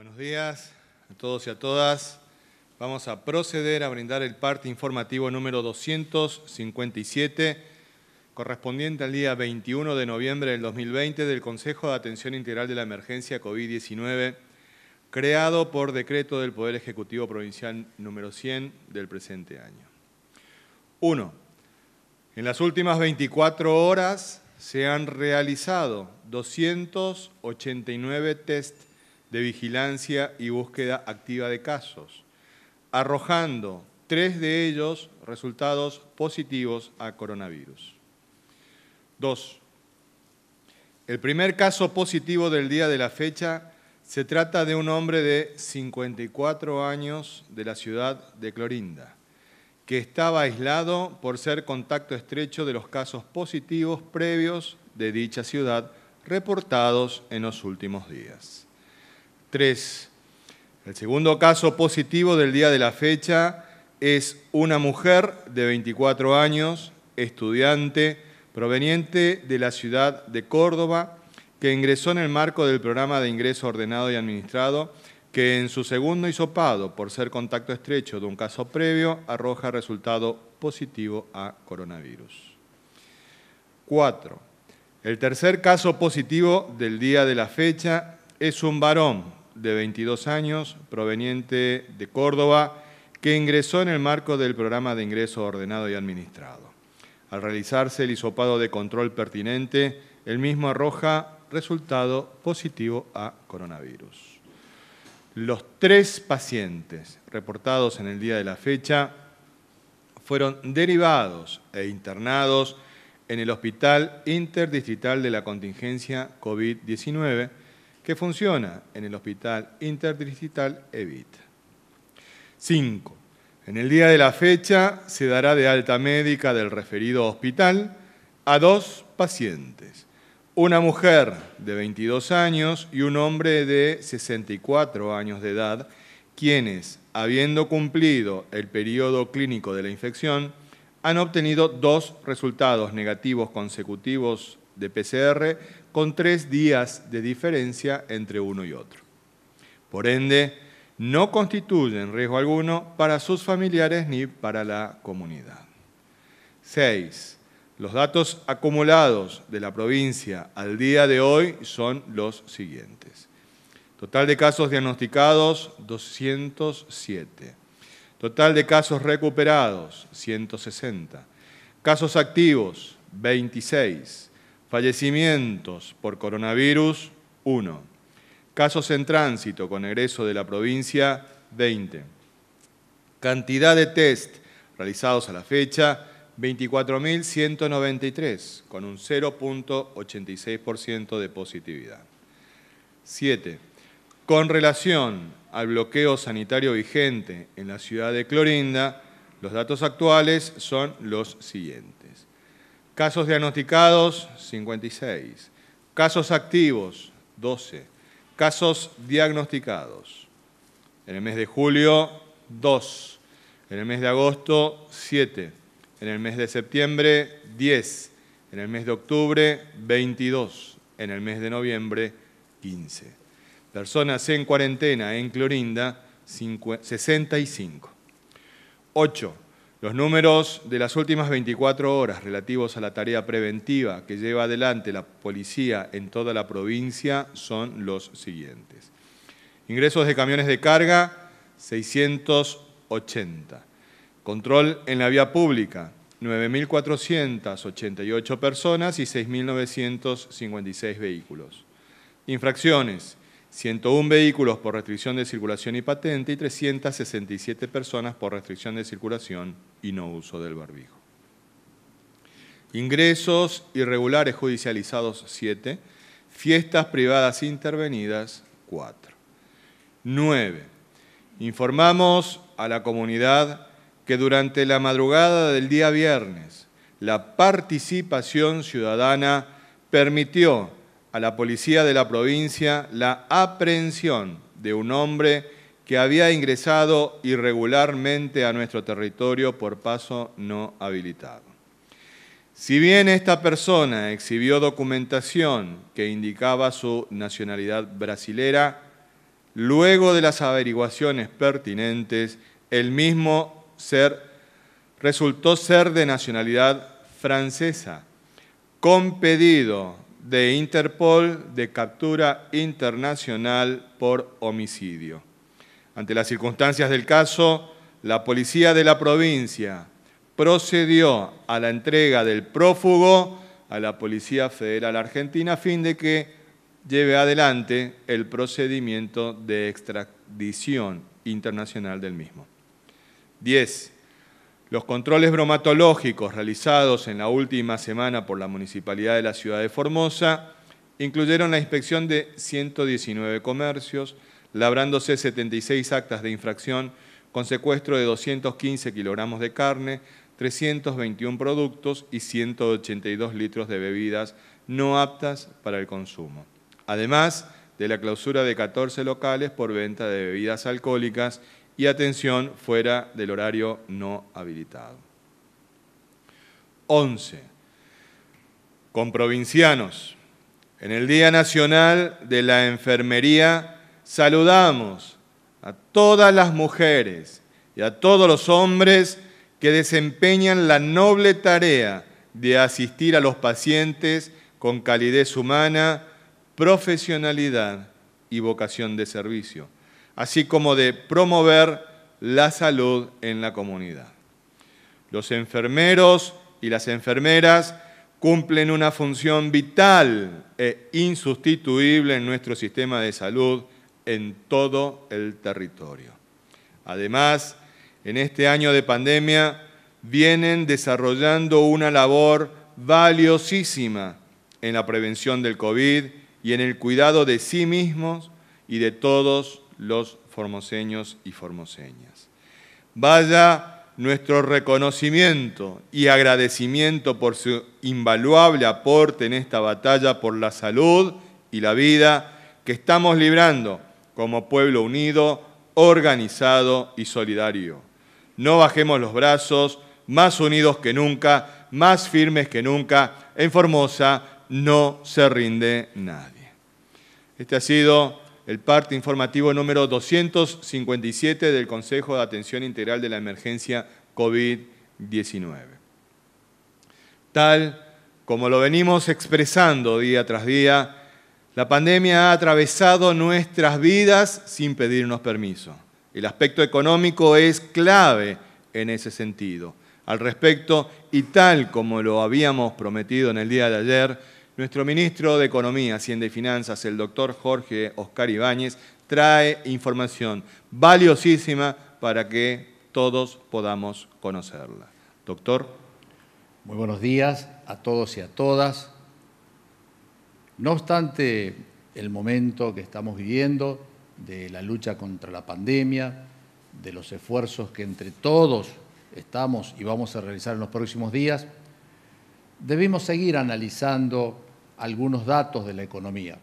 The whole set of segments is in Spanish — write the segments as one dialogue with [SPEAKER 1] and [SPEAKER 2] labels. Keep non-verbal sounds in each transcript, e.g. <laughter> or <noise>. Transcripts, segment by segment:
[SPEAKER 1] Buenos días a todos y a todas. Vamos a proceder a brindar el parte informativo número 257, correspondiente al día 21 de noviembre del 2020 del Consejo de Atención Integral de la Emergencia COVID-19, creado por decreto del Poder Ejecutivo Provincial número 100 del presente año. 1. En las últimas 24 horas se han realizado 289 test de vigilancia y búsqueda activa de casos, arrojando tres de ellos resultados positivos a coronavirus. Dos, el primer caso positivo del día de la fecha se trata de un hombre de 54 años de la ciudad de Clorinda, que estaba aislado por ser contacto estrecho de los casos positivos previos de dicha ciudad reportados en los últimos días. 3. El segundo caso positivo del día de la fecha es una mujer de 24 años, estudiante, proveniente de la ciudad de Córdoba, que ingresó en el marco del programa de ingreso ordenado y administrado, que en su segundo hisopado, por ser contacto estrecho de un caso previo, arroja resultado positivo a coronavirus. 4. El tercer caso positivo del día de la fecha es un varón de 22 años, proveniente de Córdoba, que ingresó en el marco del programa de ingreso ordenado y administrado. Al realizarse el hisopado de control pertinente, el mismo arroja resultado positivo a coronavirus. Los tres pacientes reportados en el día de la fecha fueron derivados e internados en el Hospital Interdistrital de la Contingencia COVID-19, que funciona en el Hospital Interdistrital EVIT. 5. En el día de la fecha se dará de alta médica del referido hospital a dos pacientes, una mujer de 22 años y un hombre de 64 años de edad, quienes, habiendo cumplido el periodo clínico de la infección, han obtenido dos resultados negativos consecutivos de PCR con tres días de diferencia entre uno y otro. Por ende, no constituyen riesgo alguno para sus familiares ni para la comunidad. 6. Los datos acumulados de la provincia al día de hoy son los siguientes. Total de casos diagnosticados, 207. Total de casos recuperados, 160. Casos activos, 26. Fallecimientos por coronavirus, 1. Casos en tránsito con egreso de la provincia, 20. Cantidad de test realizados a la fecha, 24.193, con un 0.86% de positividad. 7. Con relación al bloqueo sanitario vigente en la ciudad de Clorinda, los datos actuales son los siguientes. Casos diagnosticados, 56. Casos activos, 12. Casos diagnosticados. En el mes de julio, 2. En el mes de agosto, 7. En el mes de septiembre, 10. En el mes de octubre, 22. En el mes de noviembre, 15. Personas en cuarentena en Clorinda, 65. 8. Los números de las últimas 24 horas relativos a la tarea preventiva que lleva adelante la policía en toda la provincia son los siguientes. Ingresos de camiones de carga, 680. Control en la vía pública, 9.488 personas y 6.956 vehículos. Infracciones, 101 vehículos por restricción de circulación y patente y 367 personas por restricción de circulación y no uso del barbijo. Ingresos irregulares judicializados 7, fiestas privadas intervenidas 4. 9. Informamos a la comunidad que durante la madrugada del día viernes la participación ciudadana permitió a la policía de la provincia la aprehensión de un hombre que había ingresado irregularmente a nuestro territorio por paso no habilitado. Si bien esta persona exhibió documentación que indicaba su nacionalidad brasilera, luego de las averiguaciones pertinentes, el mismo ser resultó ser de nacionalidad francesa, con pedido de Interpol de captura internacional por homicidio. Ante las circunstancias del caso, la policía de la provincia procedió a la entrega del prófugo a la Policía Federal Argentina a fin de que lleve adelante el procedimiento de extradición internacional del mismo. 10. Los controles bromatológicos realizados en la última semana por la Municipalidad de la Ciudad de Formosa incluyeron la inspección de 119 comercios, labrándose 76 actas de infracción con secuestro de 215 kilogramos de carne, 321 productos y 182 litros de bebidas no aptas para el consumo. Además de la clausura de 14 locales por venta de bebidas alcohólicas y atención fuera del horario no habilitado. 11. Con provincianos. En el Día Nacional de la Enfermería saludamos a todas las mujeres y a todos los hombres que desempeñan la noble tarea de asistir a los pacientes con calidez humana, profesionalidad y vocación de servicio así como de promover la salud en la comunidad. Los enfermeros y las enfermeras cumplen una función vital e insustituible en nuestro sistema de salud en todo el territorio. Además, en este año de pandemia vienen desarrollando una labor valiosísima en la prevención del COVID y en el cuidado de sí mismos y de todos los formoseños y formoseñas. Vaya nuestro reconocimiento y agradecimiento por su invaluable aporte en esta batalla por la salud y la vida que estamos librando como pueblo unido, organizado y solidario. No bajemos los brazos, más unidos que nunca, más firmes que nunca. En Formosa no se rinde nadie. Este ha sido el parte informativo número 257 del Consejo de Atención Integral de la Emergencia COVID-19. Tal como lo venimos expresando día tras día, la pandemia ha atravesado nuestras vidas sin pedirnos permiso. El aspecto económico es clave en ese sentido. Al respecto, y tal como lo habíamos prometido en el día de ayer, nuestro ministro de Economía, Hacienda y Finanzas, el doctor Jorge Oscar Ibáñez, trae información valiosísima para que todos podamos
[SPEAKER 2] conocerla. Doctor. Muy buenos días a todos y a todas. No obstante el momento que estamos viviendo de la lucha contra la pandemia, de los esfuerzos que entre todos estamos y vamos a realizar en los próximos días, debemos seguir analizando algunos datos de la economía.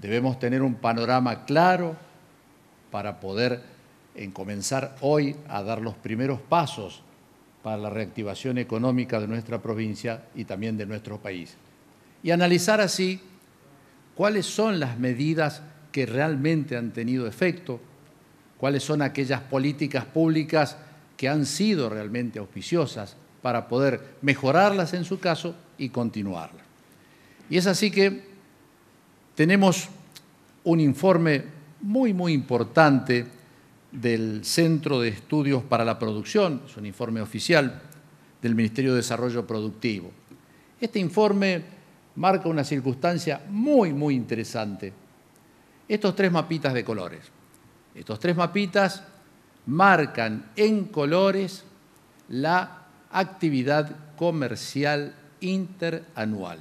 [SPEAKER 2] Debemos tener un panorama claro para poder en comenzar hoy a dar los primeros pasos para la reactivación económica de nuestra provincia y también de nuestro país. Y analizar así cuáles son las medidas que realmente han tenido efecto, cuáles son aquellas políticas públicas que han sido realmente auspiciosas para poder mejorarlas en su caso y continuarlas. Y es así que tenemos un informe muy, muy importante del Centro de Estudios para la Producción, es un informe oficial del Ministerio de Desarrollo Productivo. Este informe marca una circunstancia muy, muy interesante. Estos tres mapitas de colores. Estos tres mapitas marcan en colores la actividad comercial interanual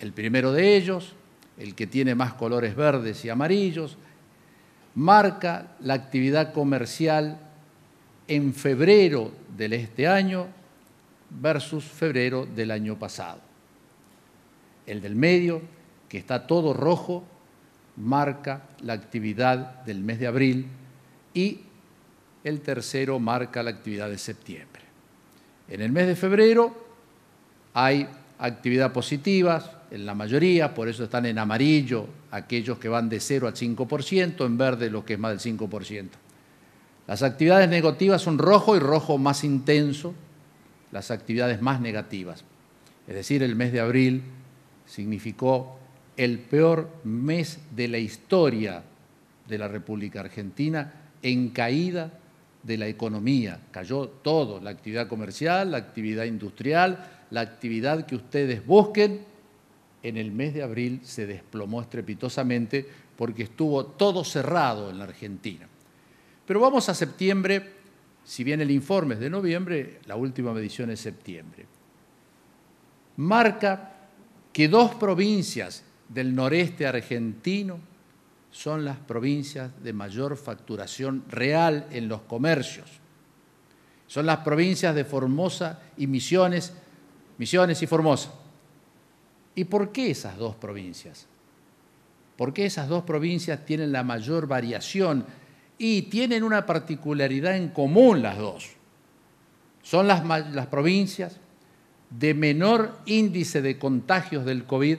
[SPEAKER 2] el primero de ellos, el que tiene más colores verdes y amarillos, marca la actividad comercial en febrero del este año versus febrero del año pasado. El del medio, que está todo rojo, marca la actividad del mes de abril y el tercero marca la actividad de septiembre. En el mes de febrero hay actividad positivas, en la mayoría, por eso están en amarillo aquellos que van de 0 al 5%, en verde los que es más del 5%. Las actividades negativas son rojo y rojo más intenso, las actividades más negativas. Es decir, el mes de abril significó el peor mes de la historia de la República Argentina en caída de la economía. Cayó todo, la actividad comercial, la actividad industrial, la actividad que ustedes busquen en el mes de abril se desplomó estrepitosamente porque estuvo todo cerrado en la Argentina. Pero vamos a septiembre, si bien el informe es de noviembre, la última medición es septiembre. Marca que dos provincias del noreste argentino son las provincias de mayor facturación real en los comercios. Son las provincias de Formosa y Misiones, Misiones y Formosa. ¿Y por qué esas dos provincias? ¿Por qué esas dos provincias tienen la mayor variación y tienen una particularidad en común las dos? Son las, las provincias de menor índice de contagios del COVID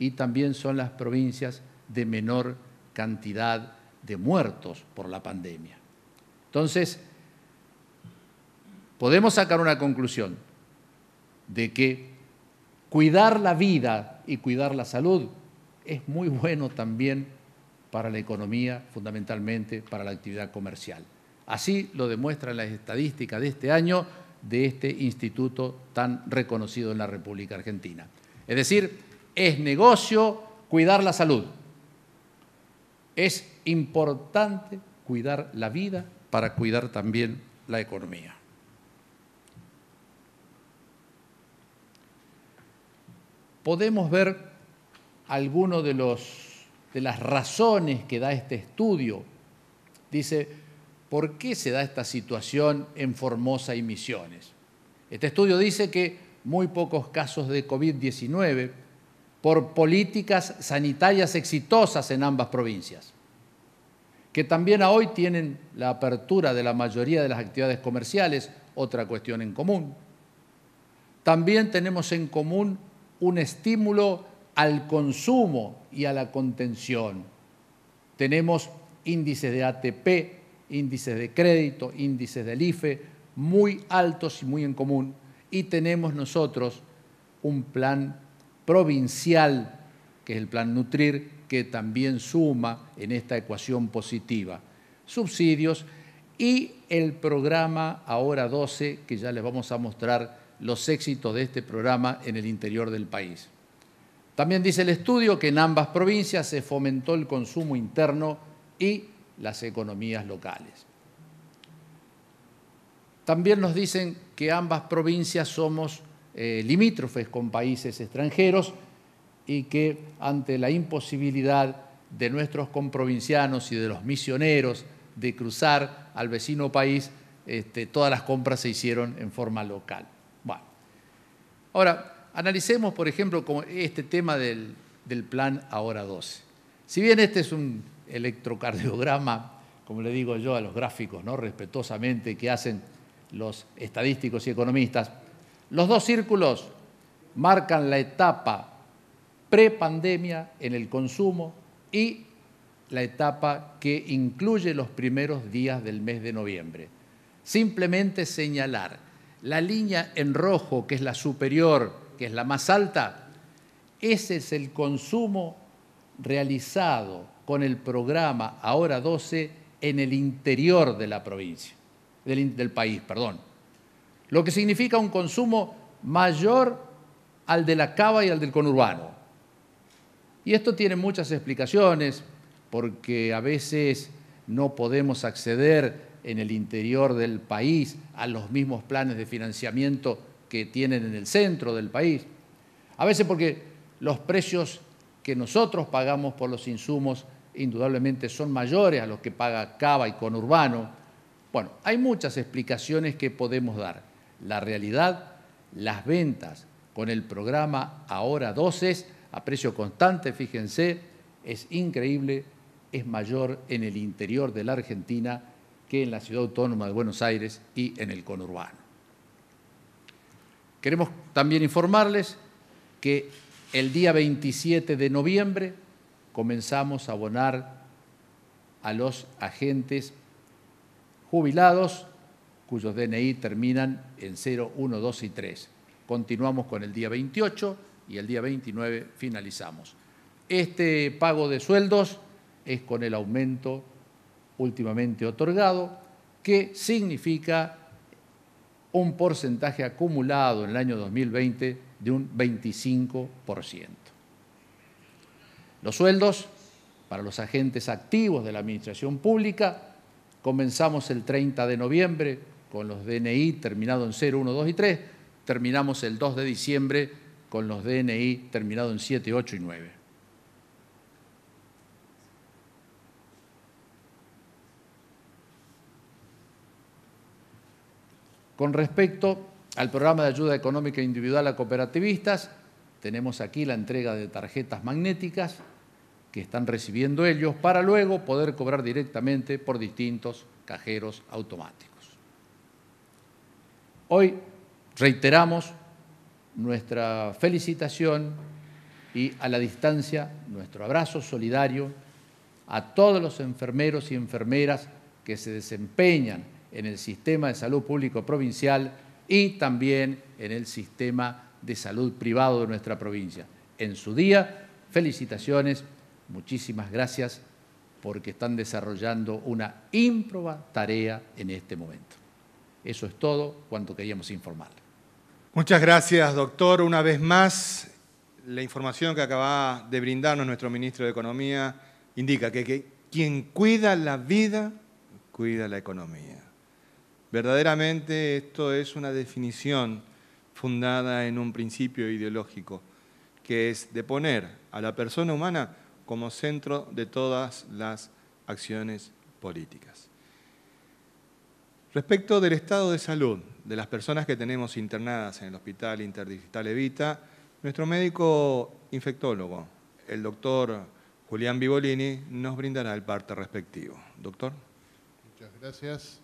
[SPEAKER 2] y también son las provincias de menor cantidad de muertos por la pandemia. Entonces, podemos sacar una conclusión de que cuidar la vida y cuidar la salud es muy bueno también para la economía, fundamentalmente para la actividad comercial. Así lo demuestran las estadísticas de este año de este instituto tan reconocido en la República Argentina. Es decir, es negocio cuidar la salud. Es importante cuidar la vida para cuidar también la economía. podemos ver algunas de, de las razones que da este estudio. Dice, ¿por qué se da esta situación en Formosa y Misiones? Este estudio dice que muy pocos casos de COVID-19 por políticas sanitarias exitosas en ambas provincias, que también hoy tienen la apertura de la mayoría de las actividades comerciales, otra cuestión en común. También tenemos en común un estímulo al consumo y a la contención. Tenemos índices de ATP, índices de crédito, índices del IFE, muy altos y muy en común. Y tenemos nosotros un plan provincial, que es el plan Nutrir, que también suma en esta ecuación positiva subsidios y el programa Ahora 12, que ya les vamos a mostrar los éxitos de este programa en el interior del país. También dice el estudio que en ambas provincias se fomentó el consumo interno y las economías locales. También nos dicen que ambas provincias somos eh, limítrofes con países extranjeros y que ante la imposibilidad de nuestros comprovincianos y de los misioneros de cruzar al vecino país, este, todas las compras se hicieron en forma local. Ahora, analicemos, por ejemplo, este tema del, plan Ahora 12. Si bien este es un electrocardiograma, como le digo yo a los gráficos, ¿no? respetuosamente, que hacen los estadísticos y economistas, los dos círculos marcan la etapa prepandemia en el consumo y la etapa que incluye los primeros días del mes de noviembre. Simplemente señalar la línea en rojo, que es la superior, que es la más alta, ese es el consumo realizado con el programa Ahora 12 en el interior de la provincia, del, país, perdón. Lo que significa un consumo mayor al de la cava y al del conurbano. Y esto tiene muchas explicaciones, porque a veces no podemos acceder en el interior del país, a los mismos planes de financiamiento que tienen en el centro del país. A veces porque los precios que nosotros pagamos por los insumos indudablemente son mayores a los que paga Cava y Conurbano. Bueno, hay muchas explicaciones que podemos dar. La realidad, las ventas con el programa Ahora 12 a precio constante, fíjense, es increíble, es mayor en el interior de la Argentina que en la ciudad autónoma de Buenos Aires y en el conurbano. Queremos también informarles que el día 27 de noviembre comenzamos a abonar a los agentes jubilados cuyos DNI terminan en 0, 1, 2 y 3. Continuamos con el día 28 y el día 29 finalizamos. Este pago de sueldos es con el aumento últimamente otorgado, que significa un porcentaje acumulado en el año 2020 de un 25%. Los sueldos para los agentes activos de la Administración Pública comenzamos el 30 de noviembre con los DNI terminados en 0, 1, 2 y 3, terminamos el 2 de diciembre con los DNI terminados en 7, 8 y 9. Con respecto al programa de ayuda económica individual a cooperativistas, tenemos aquí la entrega de tarjetas magnéticas que están recibiendo ellos para luego poder cobrar directamente por distintos cajeros automáticos. Hoy reiteramos nuestra felicitación y a la distancia nuestro abrazo solidario a todos los enfermeros y enfermeras que se desempeñan en el sistema de salud público provincial y también en el sistema de salud privado de nuestra provincia. En su día, felicitaciones, muchísimas gracias porque están desarrollando una ímproba tarea en este momento. Eso es todo cuanto queríamos informarle. Muchas gracias, doctor. Una vez más, la
[SPEAKER 1] información que acaba de brindarnos nuestro ministro de Economía indica que quien cuida la vida, cuida la economía. Verdaderamente esto es una definición fundada en un principio ideológico, que es de poner a la persona humana como centro de todas las acciones políticas. Respecto del estado de salud de las personas que tenemos internadas en el Hospital Interdigital Evita, nuestro médico infectólogo, el doctor Julián Vivolini, nos brindará el parte respectivo. Doctor.
[SPEAKER 3] Muchas gracias.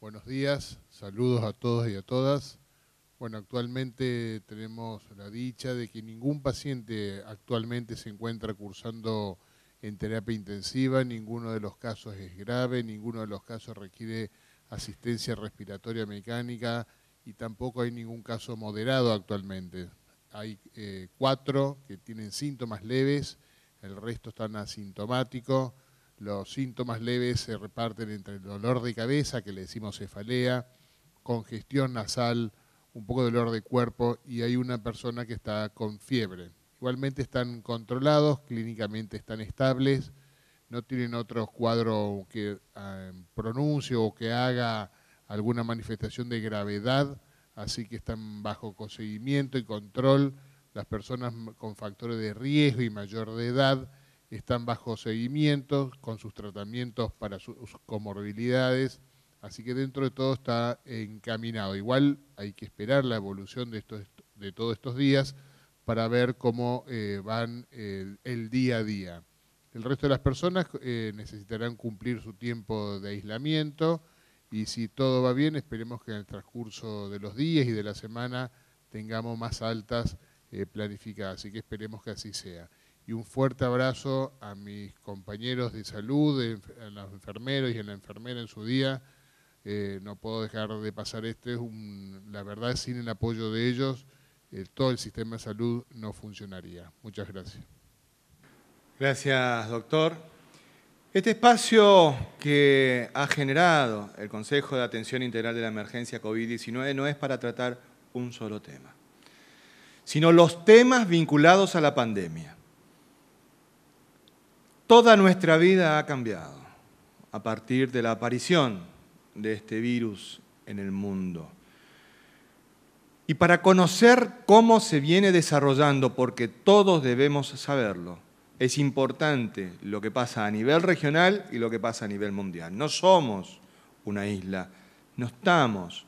[SPEAKER 3] Buenos días, saludos a todos y a todas. Bueno, actualmente tenemos la dicha de que ningún paciente actualmente se encuentra cursando en terapia intensiva, ninguno de los casos es grave, ninguno de los casos requiere asistencia respiratoria mecánica y tampoco hay ningún caso moderado actualmente. Hay eh, cuatro que tienen síntomas leves, el resto están asintomáticos los síntomas leves se reparten entre el dolor de cabeza, que le decimos cefalea, congestión nasal, un poco de dolor de cuerpo y hay una persona que está con fiebre. Igualmente están controlados, clínicamente están estables, no tienen otro cuadro que eh, pronuncie o que haga alguna manifestación de gravedad, así que están bajo seguimiento y control. Las personas con factores de riesgo y mayor de edad están bajo seguimiento con sus tratamientos para sus comorbilidades, así que dentro de todo está encaminado. Igual hay que esperar la evolución de, estos, de todos estos días para ver cómo eh, van el, día a día. El resto de las personas eh, necesitarán cumplir su tiempo de aislamiento y si todo va bien, esperemos que en el transcurso de los días y de la semana tengamos más altas eh, planificadas, así que esperemos que así sea y un fuerte abrazo a mis compañeros de salud, a los enfermeros y a la enfermera en su día. Eh, no puedo dejar de pasar este, es un, la verdad sin el apoyo de ellos eh, todo el sistema de salud no funcionaría. Muchas gracias.
[SPEAKER 1] Gracias, doctor. Este espacio que ha generado el Consejo de Atención Integral de la Emergencia COVID-19 no es para tratar un solo tema, sino los temas vinculados a la pandemia. Toda nuestra vida ha cambiado a partir de la aparición de este virus en el mundo. Y para conocer cómo se viene desarrollando, porque todos debemos saberlo, es importante lo que pasa a nivel regional y lo que pasa a nivel mundial. No somos una isla, no estamos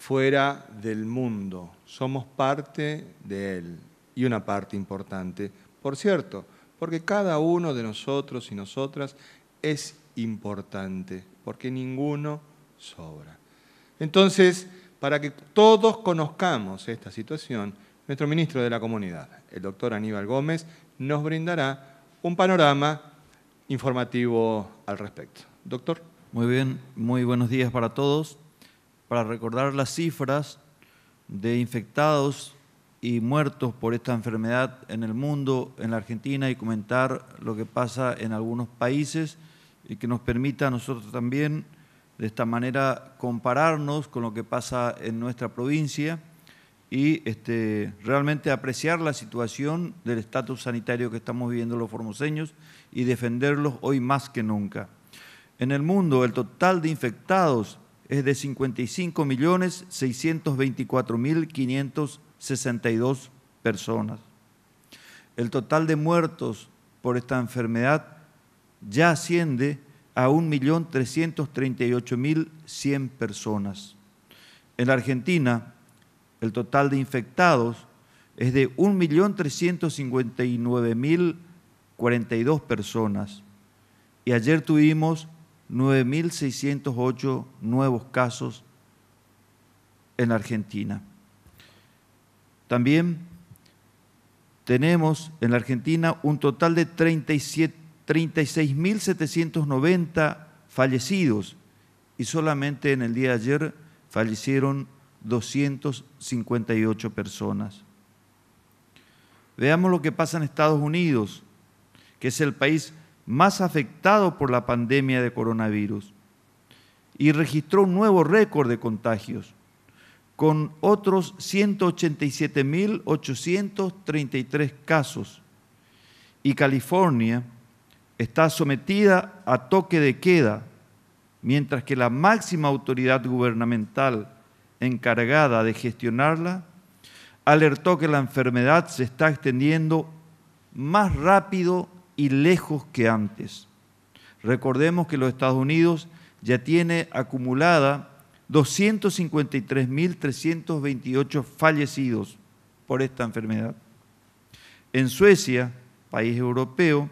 [SPEAKER 1] fuera del mundo, somos parte de él y una parte importante. Por cierto, porque cada uno de nosotros y nosotras es importante, porque ninguno sobra. Entonces, para que todos conozcamos esta situación, nuestro ministro de la Comunidad, el doctor Aníbal Gómez, nos brindará un panorama informativo al respecto.
[SPEAKER 4] Doctor. Muy bien, muy buenos días para todos. Para recordar las cifras de infectados y muertos por esta enfermedad en el mundo, en la Argentina, y comentar lo que pasa en algunos países y que nos permita a nosotros también, de esta manera, compararnos con lo que pasa en nuestra provincia y este, realmente apreciar la situación del estatus sanitario que estamos viviendo los formoseños y defenderlos hoy más que nunca. En el mundo, el total de infectados es de 55.624.500 62 personas. El total de muertos por esta enfermedad ya asciende a 1.338.100 personas. En la Argentina, el total de infectados es de 1.359.042 personas. Y ayer tuvimos 9.608 nuevos casos en Argentina. También tenemos en la Argentina un total de 36.790 fallecidos y solamente en el día de ayer fallecieron 258 personas. Veamos lo que pasa en Estados Unidos, que es el país más afectado por la pandemia de coronavirus y registró un nuevo récord de contagios con otros 187.833 casos. Y California está sometida a toque de queda, mientras que la máxima autoridad gubernamental encargada de gestionarla alertó que la enfermedad se está extendiendo más rápido y lejos que antes. Recordemos que los Estados Unidos ya tiene acumulada 253.328 fallecidos por esta enfermedad. En Suecia, país europeo,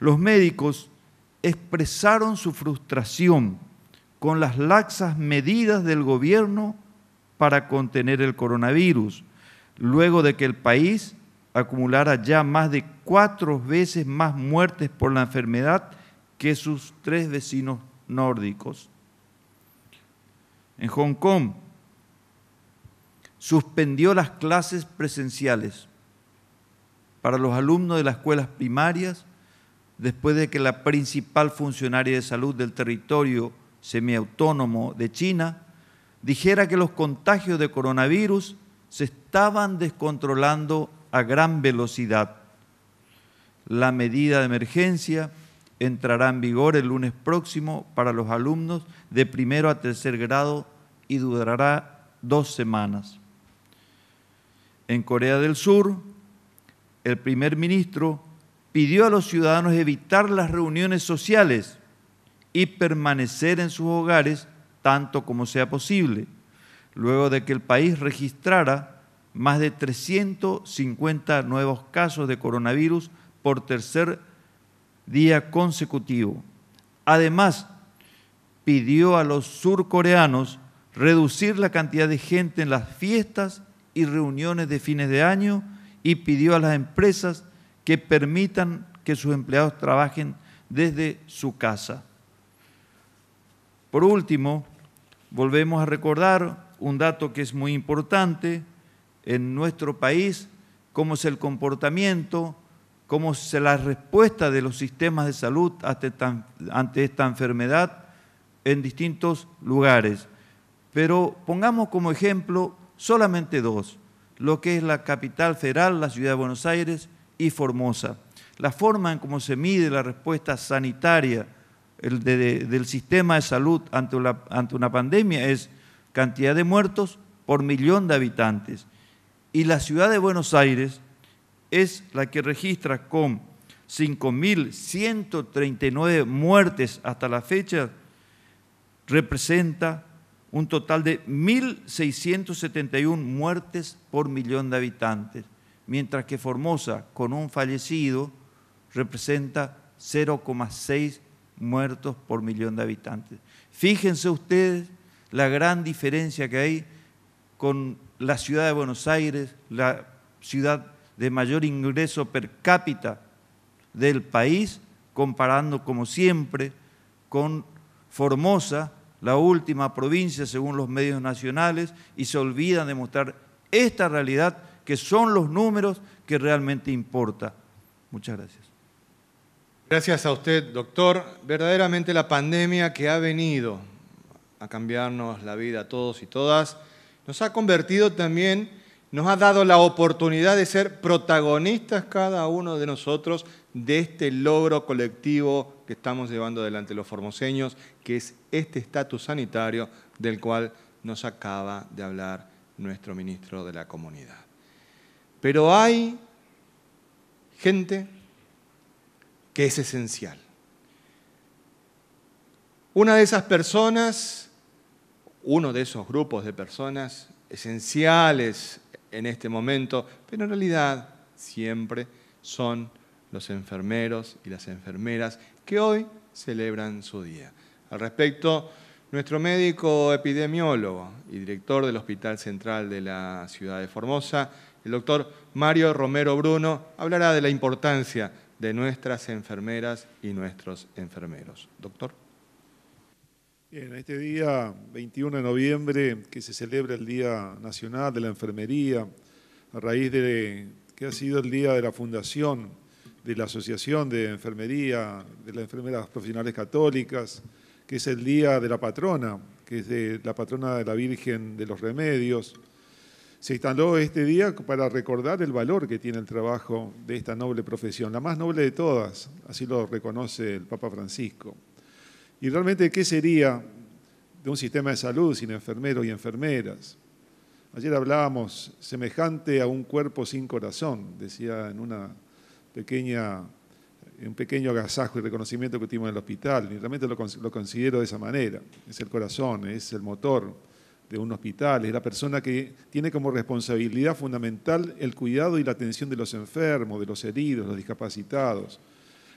[SPEAKER 4] los médicos expresaron su frustración con las laxas medidas del gobierno para contener el coronavirus, luego de que el país acumulara ya más de cuatro veces más muertes por la enfermedad que sus tres vecinos nórdicos en Hong Kong, suspendió las clases presenciales para los alumnos de las escuelas primarias después de que la principal funcionaria de salud del territorio semiautónomo de China dijera que los contagios de coronavirus se estaban descontrolando a gran velocidad. La medida de emergencia entrará en vigor el lunes próximo para los alumnos de primero a tercer grado y durará dos semanas. En Corea del Sur, el primer ministro pidió a los ciudadanos evitar las reuniones sociales y permanecer en sus hogares tanto como sea posible, luego de que el país registrara más de 350 nuevos casos de coronavirus por tercer día consecutivo. Además, pidió a los surcoreanos reducir la cantidad de gente en las fiestas y reuniones de fines de año y pidió a las empresas que permitan que sus empleados trabajen desde su casa. Por último, volvemos a recordar un dato que es muy importante en nuestro país, cómo es el comportamiento, cómo es la respuesta de los sistemas de salud ante esta enfermedad en distintos lugares. Pero pongamos como ejemplo solamente dos, lo que es la capital federal, la ciudad de Buenos Aires y Formosa. La forma en cómo se mide la respuesta sanitaria del sistema de salud ante, ante una pandemia es cantidad de muertos por millón de habitantes. Y la ciudad de Buenos Aires es la que registra con 5.139 muertes hasta la fecha representa un total de 1.671 muertes por millón de habitantes, mientras que Formosa, con un fallecido, representa 0,6 muertos por millón de habitantes. Fíjense ustedes la gran diferencia que hay con la ciudad de Buenos Aires, la ciudad de mayor ingreso per cápita del país, comparando como siempre con Formosa, la última provincia según los medios nacionales, y se olvidan de mostrar esta realidad que son los números que realmente importa. Muchas gracias. Gracias a usted, doctor. Verdaderamente la
[SPEAKER 1] pandemia que ha venido a cambiarnos la vida a todos y todas nos ha convertido también nos ha dado la oportunidad de ser protagonistas cada uno de nosotros de este logro colectivo que estamos llevando adelante los formoseños, que es este estatus sanitario del cual nos acaba de hablar nuestro ministro de la comunidad. Pero hay gente que es esencial. Una de esas personas, uno de esos grupos de personas esenciales en este momento, pero en realidad siempre son los enfermeros y las enfermeras que hoy celebran su día. Al respecto, nuestro médico epidemiólogo y director del Hospital Central de la Ciudad de Formosa, el doctor Mario Romero Bruno, hablará de la importancia de nuestras enfermeras y nuestros enfermeros. Doctor.
[SPEAKER 5] En este día 21 de noviembre, que se celebra el Día Nacional de la Enfermería, a raíz de que ha sido el día de la fundación de la Asociación de Enfermería, de las Enfermeras Profesionales Católicas, que es el día de la patrona, que es de la patrona de la Virgen de los Remedios. Se instaló este día para recordar el valor que tiene el trabajo de esta noble profesión, la más noble de todas, así lo reconoce el Papa Francisco. ¿Y realmente qué sería de un sistema de salud sin enfermeros y enfermeras? Ayer hablábamos, semejante a un cuerpo sin corazón, decía en una pequeña, un pequeño agasajo y reconocimiento que tuvimos en el hospital, y realmente lo, lo considero de esa manera. Es el corazón, es el motor de un hospital, es la persona que tiene como responsabilidad fundamental el cuidado y la atención de los enfermos, de los heridos, los discapacitados.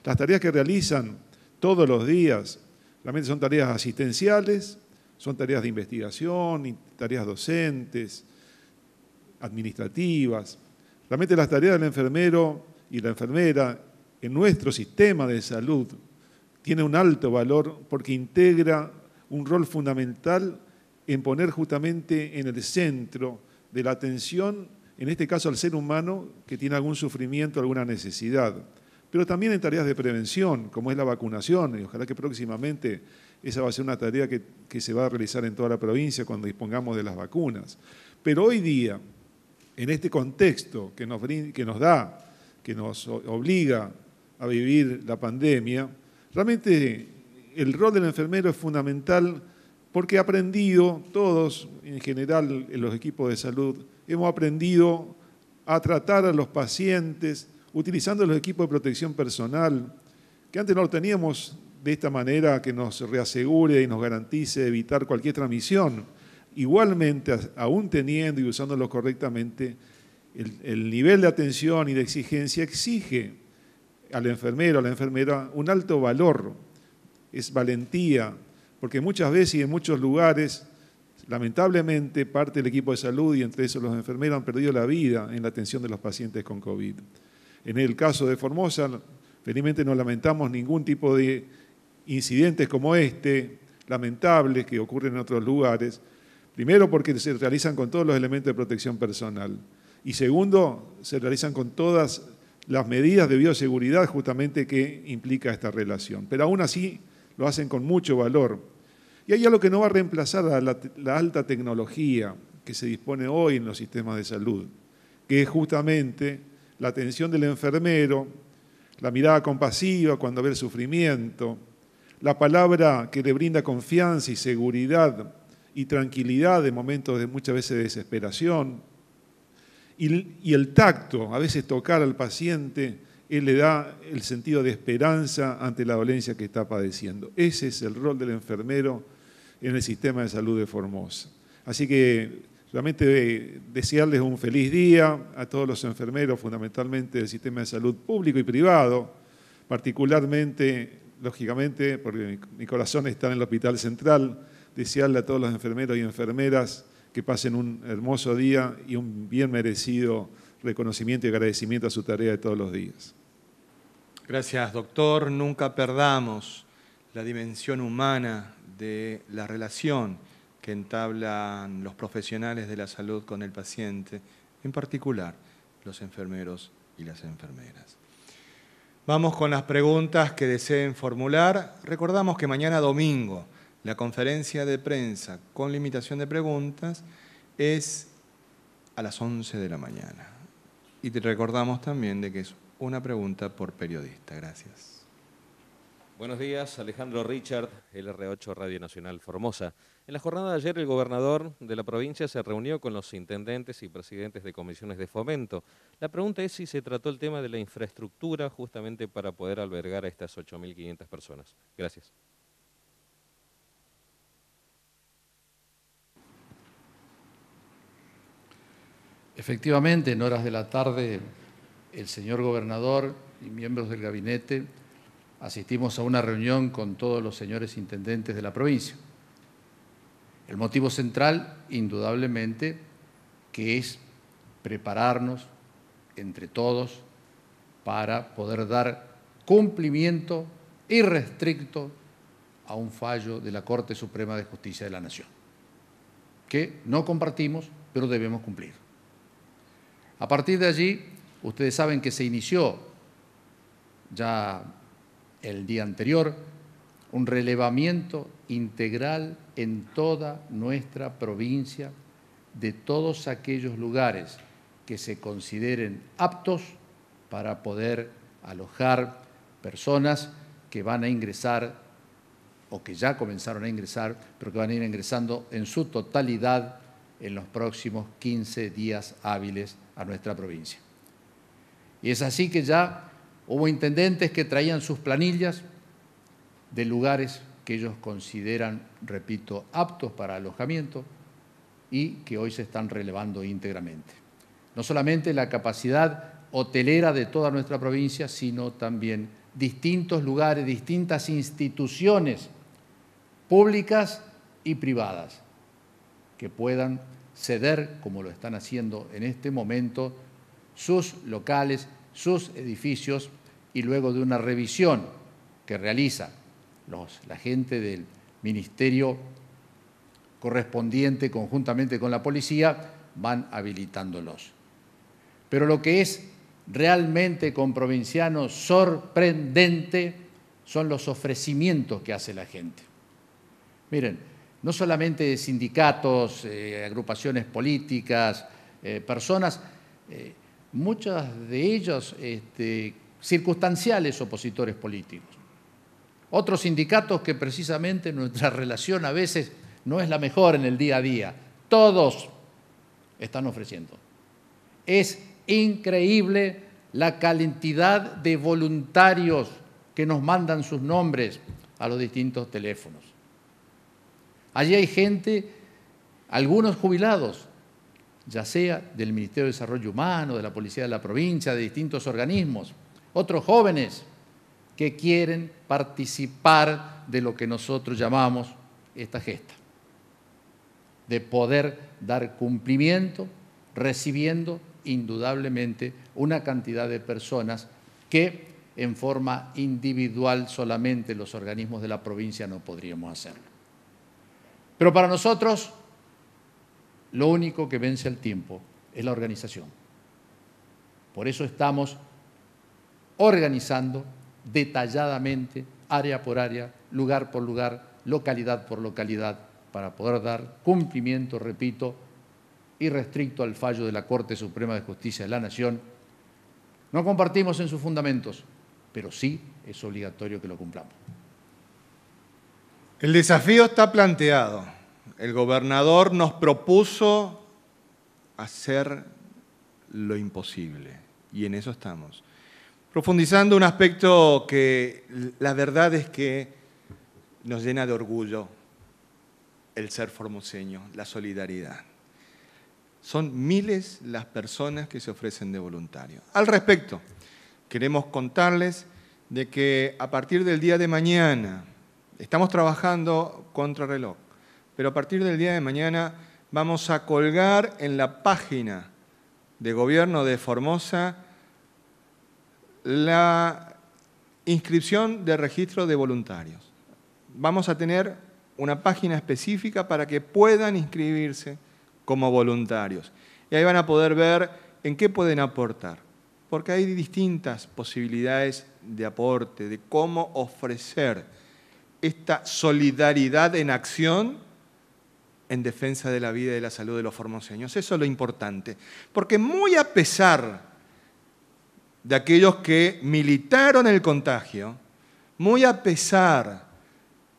[SPEAKER 5] Las tareas que realizan todos los días Realmente son tareas asistenciales, son tareas de investigación, tareas docentes, administrativas. Realmente las tareas del enfermero y la enfermera en nuestro sistema de salud tiene un alto valor porque integra un rol fundamental en poner justamente en el centro de la atención, en este caso al ser humano que tiene algún sufrimiento, alguna necesidad pero también en tareas de prevención, como es la vacunación, y ojalá que próximamente esa va a ser una tarea que, se va a realizar en toda la provincia cuando dispongamos de las vacunas. Pero hoy día, en este contexto que nos, que nos da, que nos obliga a vivir la pandemia, realmente el rol del enfermero es fundamental porque ha aprendido, todos en general en los equipos de salud, hemos aprendido a tratar a los pacientes, utilizando los equipos de protección personal, que antes no lo teníamos de esta manera que nos reasegure y nos garantice evitar cualquier transmisión. Igualmente, aún teniendo y usándolo correctamente, el, nivel de atención y de exigencia exige al enfermero, a la enfermera, un alto valor, es valentía, porque muchas veces y en muchos lugares, lamentablemente, parte del equipo de salud y entre esos los enfermeros han perdido la vida en la atención de los pacientes con COVID. En el caso de Formosa, felizmente no lamentamos ningún tipo de incidentes como este, lamentables que ocurren en otros lugares. Primero porque se realizan con todos los elementos de protección personal. Y segundo, se realizan con todas las medidas de bioseguridad justamente que implica esta relación. Pero aún así lo hacen con mucho valor. Y hay algo que no va a reemplazar a la, la alta tecnología que se dispone hoy en los sistemas de salud, que es justamente la atención del enfermero, la mirada compasiva cuando ve el sufrimiento, la palabra que le brinda confianza y seguridad y tranquilidad en momentos de muchas veces desesperación, y, y el tacto, a veces tocar al paciente, él le da el sentido de esperanza ante la dolencia que está padeciendo. Ese es el rol del enfermero en el sistema de salud de Formosa. Así que Solamente eh, desearles un feliz día a todos los enfermeros, fundamentalmente del sistema de salud público y privado, particularmente, lógicamente, porque mi corazón está en el Hospital Central, desearle a todos los enfermeros y enfermeras que pasen un hermoso día y un bien merecido reconocimiento y agradecimiento a su tarea de todos los días.
[SPEAKER 1] Gracias, doctor. Nunca perdamos la dimensión humana de la relación que entablan los profesionales de la salud con el paciente, en particular los enfermeros y las enfermeras. Vamos con las preguntas que deseen formular. Recordamos que mañana domingo la conferencia de prensa con limitación de preguntas es a las 11 de la mañana. Y te recordamos también de que es una pregunta por periodista. Gracias.
[SPEAKER 4] Buenos días, Alejandro Richard, LR8 Radio Nacional Formosa. En la jornada de ayer el gobernador de la provincia se reunió con los
[SPEAKER 1] intendentes y presidentes de comisiones de fomento. La pregunta es si se trató el tema de la infraestructura justamente para poder albergar a estas 8.500 personas. Gracias.
[SPEAKER 2] Efectivamente, en horas de la tarde, el señor gobernador y miembros del gabinete asistimos a una reunión con todos los señores intendentes de la provincia. El motivo central, indudablemente, que es prepararnos entre todos para poder dar cumplimiento irrestricto a un fallo de la Corte Suprema de Justicia de la Nación, que no compartimos, pero debemos cumplir. A partir de allí, ustedes saben que se inició ya el día anterior un relevamiento integral en toda nuestra provincia de todos aquellos lugares que se consideren aptos para poder alojar personas que van a ingresar o que ya comenzaron a ingresar, pero que van a ir ingresando en su totalidad en los próximos 15 días hábiles a nuestra provincia. Y es así que ya hubo intendentes que traían sus planillas de lugares que ellos consideran, repito, aptos para alojamiento y que hoy se están relevando íntegramente. No solamente la capacidad hotelera de toda nuestra provincia, sino también distintos lugares, distintas instituciones públicas y privadas que puedan ceder, como lo están haciendo en este momento, sus locales, sus edificios y luego de una revisión que realiza la gente del ministerio correspondiente conjuntamente con la policía van habilitándolos. Pero lo que es realmente con provinciano sorprendente son los ofrecimientos que hace la gente. Miren, no solamente sindicatos, eh, agrupaciones políticas, eh, personas, eh, muchas de ellas este, circunstanciales opositores políticos. Otros sindicatos que precisamente nuestra <laughs> relación a veces no es la mejor en el día a día. Todos están ofreciendo. Es increíble la cantidad de voluntarios que nos mandan sus nombres a los distintos teléfonos. Allí hay gente, algunos jubilados, ya sea del Ministerio de Desarrollo Humano, de la Policía de la Provincia, de distintos organismos, otros jóvenes, que quieren participar de lo que nosotros llamamos esta gesta, de poder dar cumplimiento recibiendo indudablemente una cantidad de personas que en forma individual solamente los organismos de la provincia no podríamos hacer. Pero para nosotros lo único que vence el tiempo es la organización. Por eso estamos organizando detalladamente, área por área, lugar por lugar, localidad por localidad, para poder dar cumplimiento, repito, irrestricto al fallo de la Corte Suprema de Justicia de la Nación. No compartimos en sus fundamentos, pero sí es obligatorio que lo cumplamos.
[SPEAKER 1] El desafío está planteado. El gobernador nos propuso hacer lo imposible y en eso estamos. Profundizando un aspecto que la verdad es que nos llena de orgullo el ser formoseño, la solidaridad. Son miles las personas que se ofrecen de voluntario. Al respecto, queremos contarles de que a partir del día de mañana, estamos trabajando contra reloj, pero a partir del día de mañana vamos a colgar en la página de gobierno de Formosa la inscripción de registro de voluntarios. Vamos a tener una página específica para que puedan inscribirse como voluntarios. Y ahí van a poder ver en qué pueden aportar, porque hay distintas posibilidades de aporte, de cómo ofrecer esta solidaridad en acción en defensa de la vida y de la salud de los formoseños. Eso es lo importante, porque muy a pesar de aquellos que militaron el contagio, muy a pesar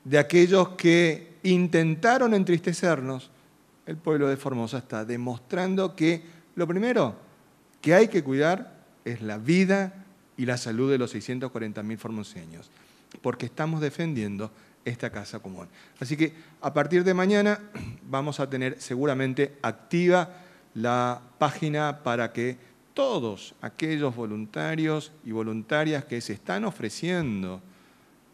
[SPEAKER 1] de aquellos que intentaron entristecernos, el pueblo de Formosa está demostrando que lo primero que hay que cuidar es la vida y la salud de los 640.000 formoseños, porque estamos defendiendo esta casa común. Así que a partir de mañana <clears throat> vamos a tener seguramente activa la página para que todos aquellos voluntarios y voluntarias que se están ofreciendo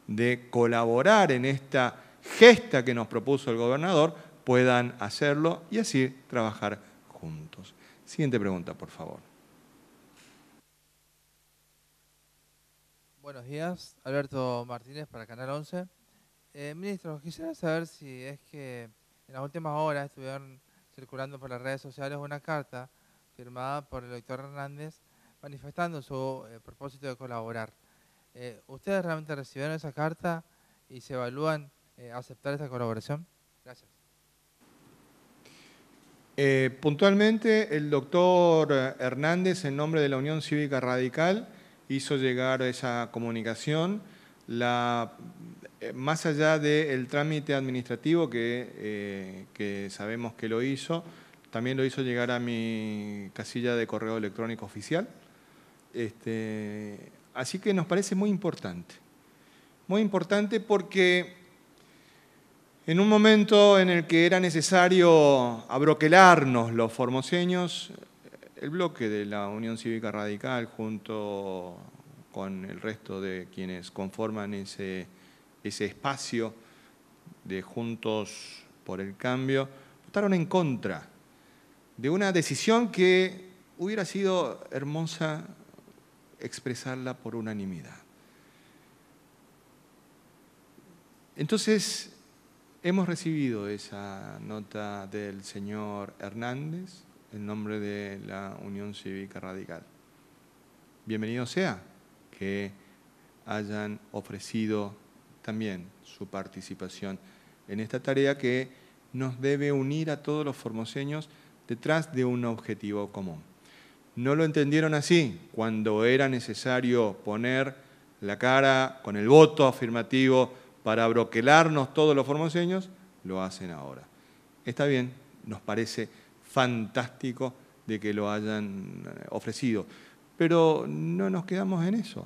[SPEAKER 1] de colaborar en esta gesta que nos propuso el gobernador puedan hacerlo y así trabajar juntos. Siguiente pregunta, por favor.
[SPEAKER 2] Buenos días, Alberto Martínez para Canal 11. Eh, ministro, quisiera saber si es que en las últimas horas estuvieron circulando por las redes sociales una carta firmada por el doctor Hernández, manifestando su eh, propósito de colaborar. Eh, ¿Ustedes realmente recibieron esa carta y se evalúan eh, aceptar esta colaboración? Gracias.
[SPEAKER 1] puntualmente, el doctor Hernández, en nombre de la Unión Cívica Radical, hizo llegar esa comunicación. más allá del trámite administrativo que, que sabemos que lo hizo, también lo hizo llegar a mi casilla de correo electrónico oficial. Este, así que nos parece muy importante. Muy importante porque en un momento en el que era necesario abroquelarnos los formoseños, el bloque de la Unión Cívica Radical junto con el resto de quienes conforman ese, ese espacio de Juntos por el Cambio, votaron en contra de una decisión que hubiera sido hermosa expresarla por unanimidad. Entonces, hemos recibido esa nota del señor Hernández en nombre de la Unión Cívica Radical. Bienvenido sea que hayan ofrecido también su participación en esta tarea que nos debe unir a todos los formoseños detrás de un objetivo común. No lo entendieron así cuando era necesario poner la cara con el voto afirmativo para broquelarnos todos los formoseños, lo hacen ahora. Está bien, nos parece fantástico de que lo hayan eh, ofrecido, pero no nos quedamos en eso.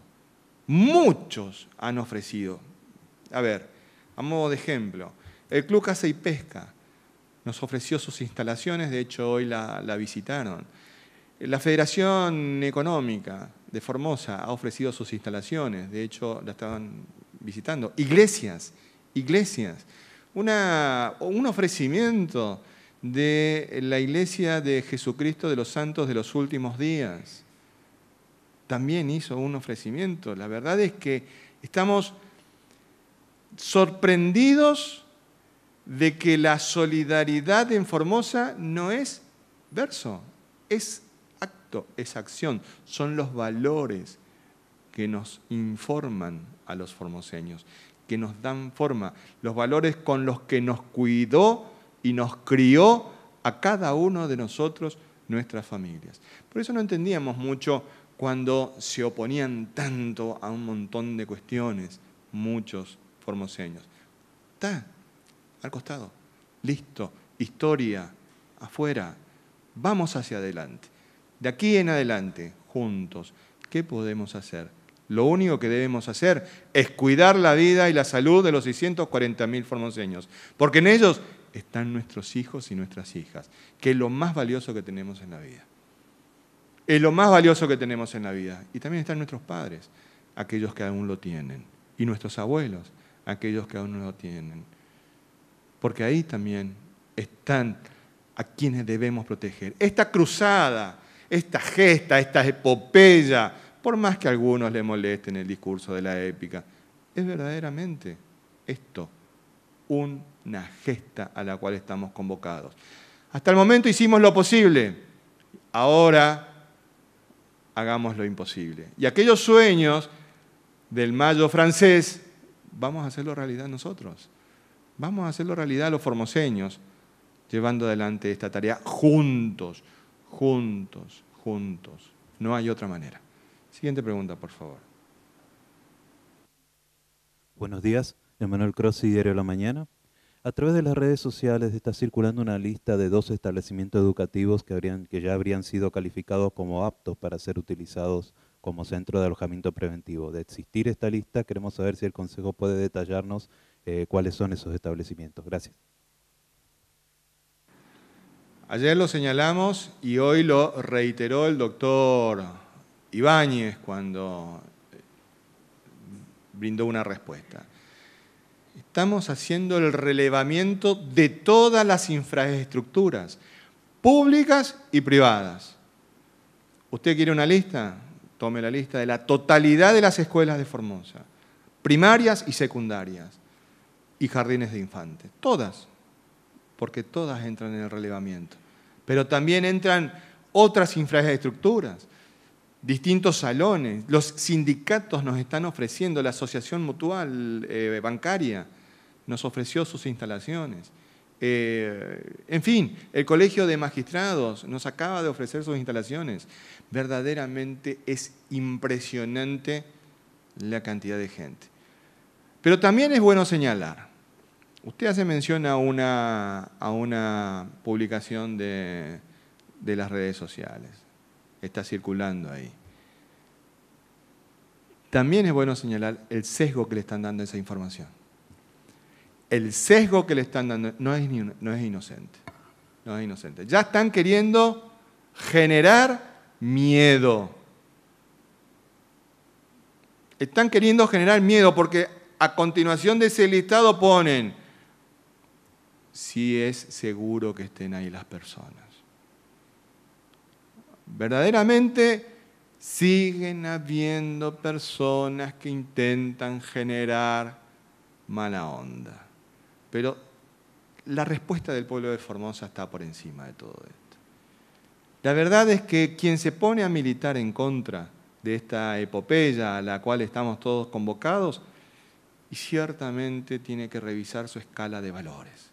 [SPEAKER 1] Muchos han ofrecido. A ver, a modo de ejemplo, el Club Casa y Pesca, nos ofreció sus instalaciones, de hecho hoy la, visitaron. La Federación Económica de Formosa ha ofrecido sus instalaciones, de hecho la estaban visitando. Iglesias, iglesias. un ofrecimiento de la iglesia de Jesucristo de los Santos de los Últimos Días. También hizo un ofrecimiento. La verdad es que estamos sorprendidos de que la solidaridad en Formosa no es verso, es acto, es acción, son los valores que nos informan a los formoseños, que nos dan forma, los valores con los que nos cuidó y nos crió a cada uno de nosotros nuestras familias. Por eso no entendíamos mucho cuando se oponían tanto a un montón de cuestiones, muchos formoseños al costado. Listo, historia, afuera. Vamos hacia adelante. De aquí en adelante, juntos, ¿qué podemos hacer? Lo único que debemos hacer es cuidar la vida y la salud de los 640.000 formoseños, porque en ellos están nuestros hijos y nuestras hijas, que es lo más valioso que tenemos en la vida. Es lo más valioso que tenemos en la vida. Y también están nuestros padres, aquellos que aún lo tienen, y nuestros abuelos, aquellos que aún no lo tienen porque ahí también están a quienes debemos proteger. Esta cruzada, esta gesta, esta epopeya, por más que a algunos le molesten el discurso de la épica, es verdaderamente esto, una gesta a la cual estamos convocados. Hasta el momento hicimos lo posible, ahora hagamos lo imposible. Y aquellos sueños del mayo francés, vamos a hacerlo realidad nosotros. Vamos a hacerlo realidad los formoseños, llevando adelante esta tarea juntos, juntos, juntos. No hay otra manera. Siguiente pregunta, por favor.
[SPEAKER 4] Buenos días, Emanuel Crossi Diario de la Mañana. A través de las redes sociales está circulando una lista de dos establecimientos educativos que, que ya habrían sido calificados como aptos para ser utilizados como centro de alojamiento preventivo. De existir esta lista, queremos saber si el Consejo puede detallarnos eh, cuáles son esos
[SPEAKER 1] establecimientos. Gracias. Ayer lo señalamos y hoy lo reiteró el doctor Ibáñez cuando brindó una respuesta. Estamos haciendo el relevamiento de todas las infraestructuras, públicas y privadas. ¿Usted quiere una lista? Tome la lista de la totalidad de las escuelas de Formosa, primarias y secundarias y jardines de infantes. Todas, porque todas entran en el relevamiento. Pero también entran otras infraestructuras, distintos salones, los sindicatos nos están ofreciendo, la asociación mutual eh, bancaria nos ofreció sus instalaciones. Eh, en fin, el Colegio de Magistrados nos acaba de ofrecer sus instalaciones. Verdaderamente es impresionante la cantidad de gente. Pero también es bueno señalar Usted hace mención a una, publicación de, las redes sociales. Está circulando ahí. También es bueno señalar el sesgo que le están dando a esa información. El sesgo que le están dando no es, no es inocente. No es inocente. Ya están queriendo generar miedo. Están queriendo generar miedo porque a continuación de ese listado ponen si es seguro que estén ahí las personas. Verdaderamente siguen habiendo personas que intentan generar mala onda. Pero la respuesta del pueblo de Formosa está por encima de todo esto. La verdad es que quien se pone a militar en contra de esta epopeya a la cual estamos todos convocados, y ciertamente tiene que revisar su escala de valores.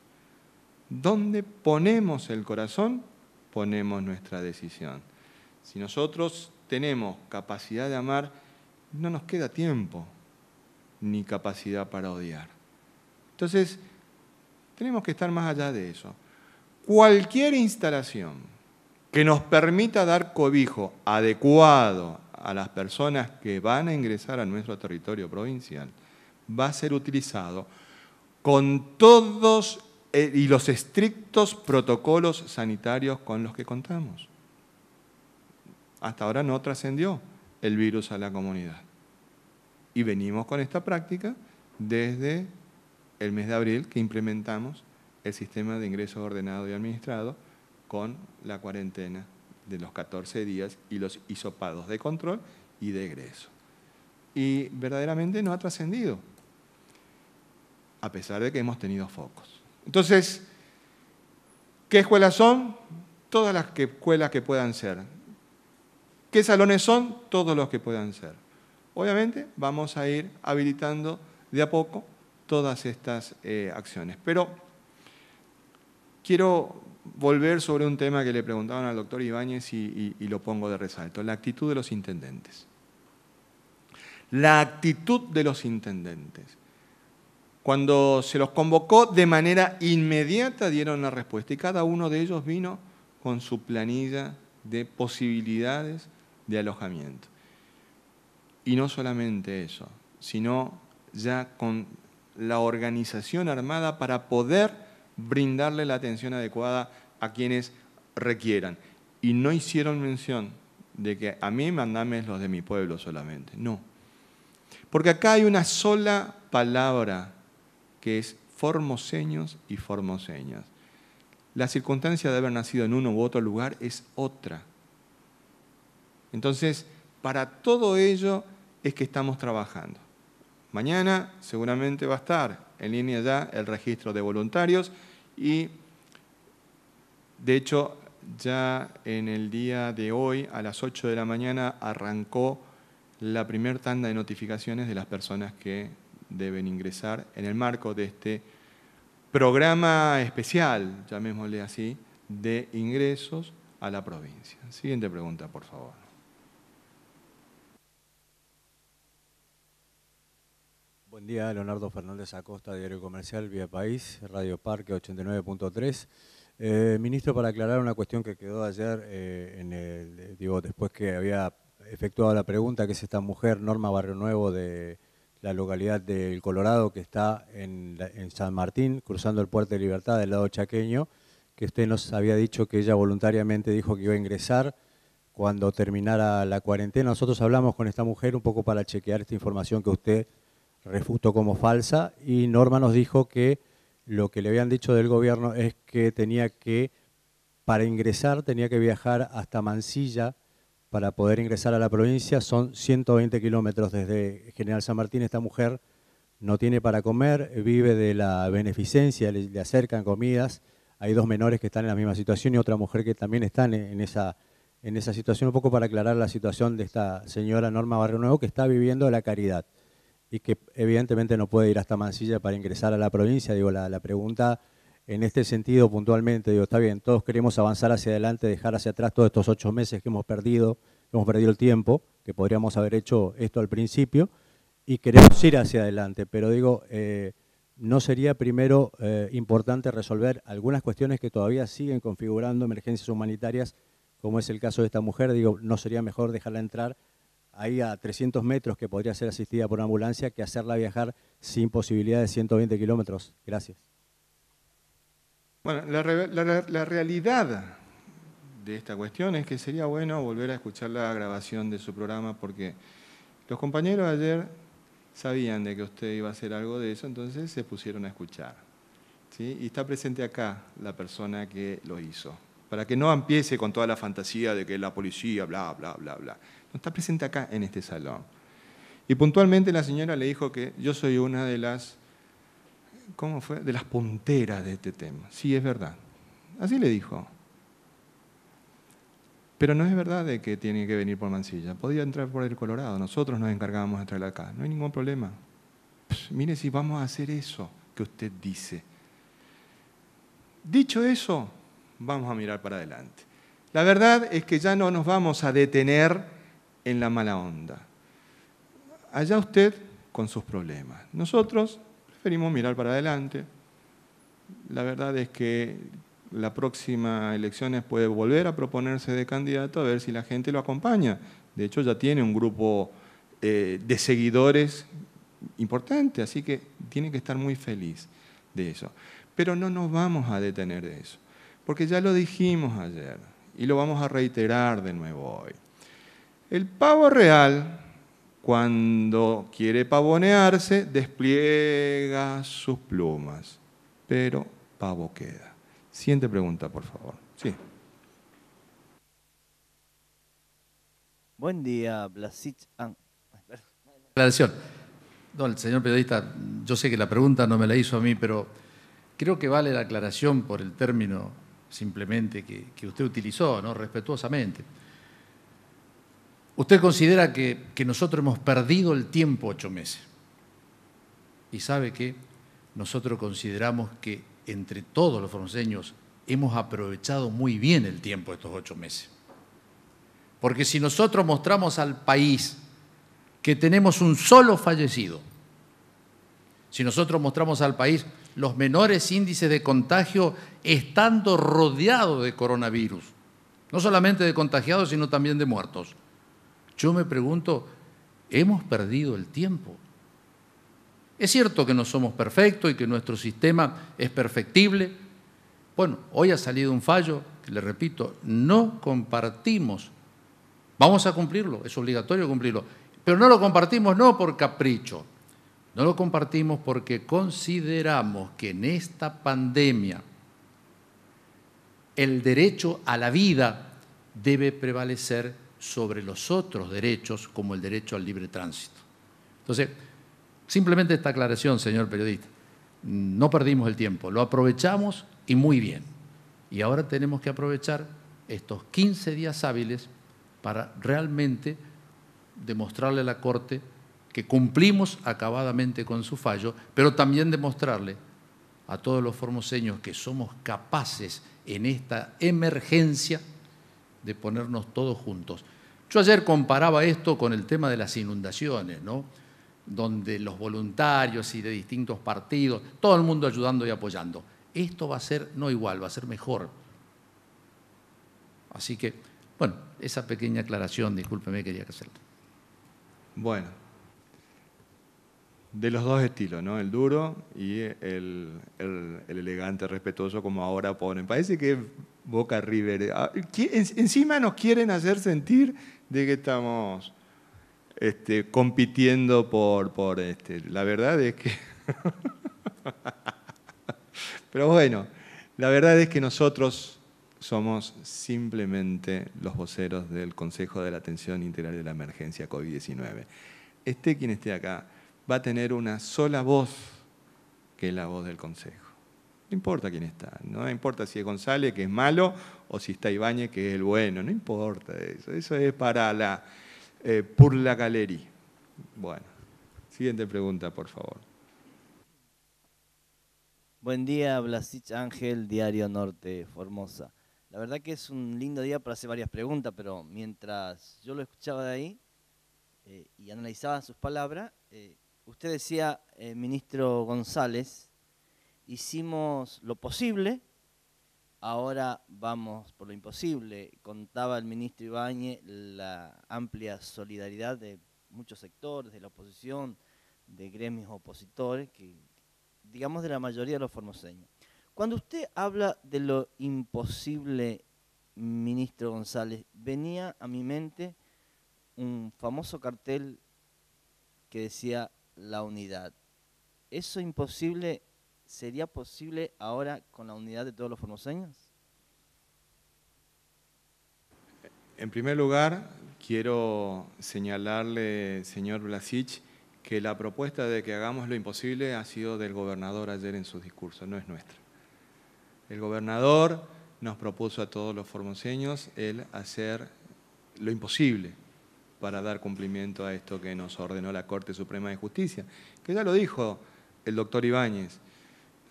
[SPEAKER 1] Donde ponemos el corazón, ponemos nuestra decisión. Si nosotros tenemos capacidad de amar, no nos queda tiempo ni capacidad para odiar. Entonces, tenemos que estar más allá de eso. Cualquier instalación que nos permita dar cobijo adecuado a las personas que van a ingresar a nuestro territorio provincial va a ser utilizado con todos eh, y los estrictos protocolos sanitarios con los que contamos. Hasta ahora no trascendió el virus a la comunidad. Y venimos con esta práctica desde el mes de abril que implementamos el sistema de ingreso ordenado y administrado con la cuarentena de los 14 días y los hisopados de control y de egreso. Y verdaderamente no ha trascendido, a pesar de que hemos tenido focos. Entonces, ¿qué escuelas son? Todas las que, escuelas que puedan ser. ¿Qué salones son? Todos los que puedan ser. Obviamente vamos a ir habilitando de a poco todas estas eh, acciones. Pero quiero volver sobre un tema que le preguntaban al doctor Ibáñez y lo pongo de resalto, la actitud de los intendentes. La actitud de los intendentes. Cuando se los convocó, de manera inmediata dieron la respuesta y cada uno de ellos vino con su planilla de posibilidades de alojamiento. Y no solamente eso, sino ya con la organización armada para poder brindarle la atención adecuada a quienes requieran. Y no hicieron mención de que a mí mandame los de mi pueblo solamente, no. Porque acá hay una sola palabra que es formoseños y formoseñas. La circunstancia de haber nacido en uno u otro lugar es otra. Entonces, para todo ello es que estamos trabajando. Mañana seguramente va a estar en línea ya el registro de voluntarios y, de hecho, ya en el día de hoy, a las 8 de la mañana, arrancó la primera tanda de notificaciones de las personas que deben ingresar en el marco de este programa especial, llamémosle así, de ingresos a la provincia.
[SPEAKER 6] Siguiente pregunta, por favor. Buen día, Leonardo Fernández Acosta, Diario Comercial, Vía País, Radio Parque 89.3. Eh, ministro, para aclarar una cuestión que quedó ayer, eh, digo, después que había efectuado la pregunta, que es esta mujer, Norma Barrio Nuevo, de la localidad del Colorado que está en, San Martín, cruzando el Puerto de Libertad del lado chaqueño, que usted nos había dicho que ella voluntariamente dijo que iba a ingresar cuando terminara la cuarentena. Nosotros hablamos con esta mujer un poco para chequear esta información que usted refutó como falsa y Norma nos dijo que lo que le habían dicho del gobierno es que tenía que, para ingresar, tenía que viajar hasta Mansilla, para poder ingresar a la provincia son 120 kilómetros desde General San Martín. Esta mujer no tiene para comer, vive de la beneficencia, le, acercan comidas. Hay dos menores que están en la misma situación y otra mujer que también está en, esa, en esa situación, un poco para aclarar la situación de esta señora Norma Barrio Nuevo que está viviendo la caridad y que evidentemente no puede ir hasta Mansilla para ingresar a la provincia. Digo, la, la pregunta en este sentido puntualmente, digo, está bien, todos queremos avanzar hacia adelante, dejar hacia atrás todos estos ocho meses que hemos perdido, hemos perdido el tiempo, que podríamos haber hecho esto al principio, y queremos ir hacia adelante, pero digo, eh, ¿no sería primero eh, importante resolver algunas cuestiones que todavía siguen configurando emergencias humanitarias, como es el caso de esta mujer? Digo, ¿no sería mejor dejarla entrar ahí a 300 metros que podría ser asistida por una ambulancia que hacerla viajar sin posibilidad de 120 kilómetros? Gracias.
[SPEAKER 1] Bueno, la, realidad de esta cuestión es que sería bueno volver a escuchar la grabación de su programa porque los compañeros ayer sabían de que usted iba a hacer algo de eso, entonces se pusieron a escuchar. ¿sí? Y está presente acá la persona que lo hizo, para que no empiece con toda la fantasía de que la policía, bla, bla, bla, bla. está presente acá en este salón. Y puntualmente la señora le dijo que yo soy una de las ¿cómo fue? De las punteras de este tema. Sí, es verdad. Así le dijo. Pero no es verdad de que tiene que venir por Mansilla. Podía entrar por el Colorado. Nosotros nos encargábamos de entrar acá. No hay ningún problema. mire si vamos a hacer eso que usted dice. Dicho eso, vamos a mirar para adelante. La verdad es que ya no nos vamos a detener en la mala onda. Allá usted con sus problemas. Nosotros preferimos mirar para adelante. La verdad es que la próxima elecciones puede volver a proponerse de candidato a ver si la gente lo acompaña. De hecho, ya tiene un grupo eh, de seguidores importante, así que tiene que estar muy feliz de eso. Pero no nos vamos a detener de eso, porque ya lo dijimos ayer y lo vamos a reiterar de nuevo hoy. El pavo real cuando quiere pavonearse, despliega sus plumas, pero pavo queda. Siguiente pregunta, por favor. Sí.
[SPEAKER 7] Buen día, Blasich. Ah,
[SPEAKER 2] aclaración. No, el señor periodista, yo sé que la pregunta no me la hizo a mí, pero creo que vale la aclaración por el término simplemente que, que usted utilizó, ¿no? respetuosamente. Usted considera que, nosotros hemos perdido el tiempo ocho meses. Y sabe que nosotros consideramos que entre todos los franceses hemos aprovechado muy bien el tiempo estos ocho meses. Porque si nosotros mostramos al país que tenemos un solo fallecido, si nosotros mostramos al país los menores índices de contagio estando rodeado de coronavirus, no solamente de contagiados, sino también de muertos, yo me pregunto, hemos perdido el tiempo. Es cierto que no somos perfectos y que nuestro sistema es perfectible. Bueno, hoy ha salido un fallo, le repito, no compartimos. Vamos a cumplirlo, es obligatorio cumplirlo. Pero no lo compartimos no por capricho, no lo compartimos porque consideramos que en esta pandemia el derecho a la vida debe prevalecer sobre los otros derechos, como el derecho al libre tránsito. Entonces, simplemente esta aclaración, señor periodista, no perdimos el tiempo, lo aprovechamos y muy bien. Y ahora tenemos que aprovechar estos 15 días hábiles para realmente demostrarle a la Corte que cumplimos acabadamente con su fallo, pero también demostrarle a todos los formoseños que somos capaces en esta emergencia de ponernos todos juntos. Yo ayer comparaba esto con el tema de las inundaciones, ¿no? donde los voluntarios y de distintos partidos, todo el mundo ayudando y apoyando. Esto va a ser no igual, va a ser mejor. Así que, bueno, esa pequeña aclaración, discúlpeme, quería que hacerla. Bueno,
[SPEAKER 1] de los dos estilos, ¿no? El duro y el, el elegante, respetuoso, como ahora ponen. Parece que Boca River. Ah, encima nos quieren hacer sentir de que estamos este, compitiendo por, por este. La verdad es que. <laughs> Pero bueno, la verdad es que nosotros somos simplemente los voceros del Consejo de la Atención Integral de la Emergencia COVID-19. Este quien esté acá, va a tener una sola voz, que es la voz del Consejo. No importa quién está, no importa si es González, que es malo, o si está Ibáñez, que es el bueno, no importa eso. Eso es para la eh, Purla Galería. Bueno, siguiente pregunta, por favor. Buen día,
[SPEAKER 7] Blasich Ángel, Diario Norte, Formosa. La verdad que es un lindo día para hacer varias preguntas, pero mientras yo lo escuchaba de ahí eh, y analizaba sus palabras, eh, usted decía, ministro González, hicimos lo posible, ahora vamos por lo imposible. Contaba el ministro Ibáñez la amplia solidaridad de muchos sectores, de la oposición, de gremios opositores, que digamos de la mayoría de los formoseños. Cuando usted habla de lo imposible, ministro González, venía a mi mente un famoso cartel que decía la unidad. Eso imposible ¿sería posible ahora con la unidad de todos los formoseños?
[SPEAKER 1] En primer lugar, quiero señalarle, señor Blasich, que la propuesta de que hagamos lo imposible ha sido del gobernador ayer en su discurso, no es nuestra. El gobernador nos propuso a todos los formoseños el hacer lo imposible para dar cumplimiento a esto que nos ordenó la Corte Suprema de Justicia, que ya lo dijo el doctor Ibáñez,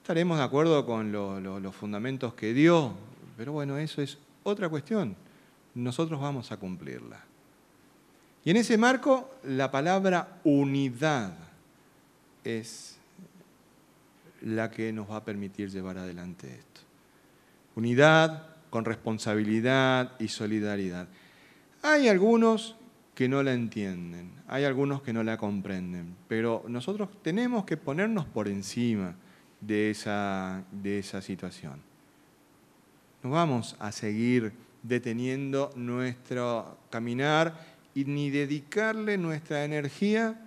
[SPEAKER 1] Estaremos de acuerdo con los fundamentos que dio, pero bueno, eso es otra cuestión. Nosotros vamos a cumplirla. Y en ese marco, la palabra unidad es la que nos va a permitir llevar adelante esto. Unidad con responsabilidad y solidaridad. Hay algunos que no la entienden, hay algunos que no la comprenden, pero nosotros tenemos que ponernos por encima de esa, situación. No vamos a seguir deteniendo nuestro caminar y ni dedicarle nuestra energía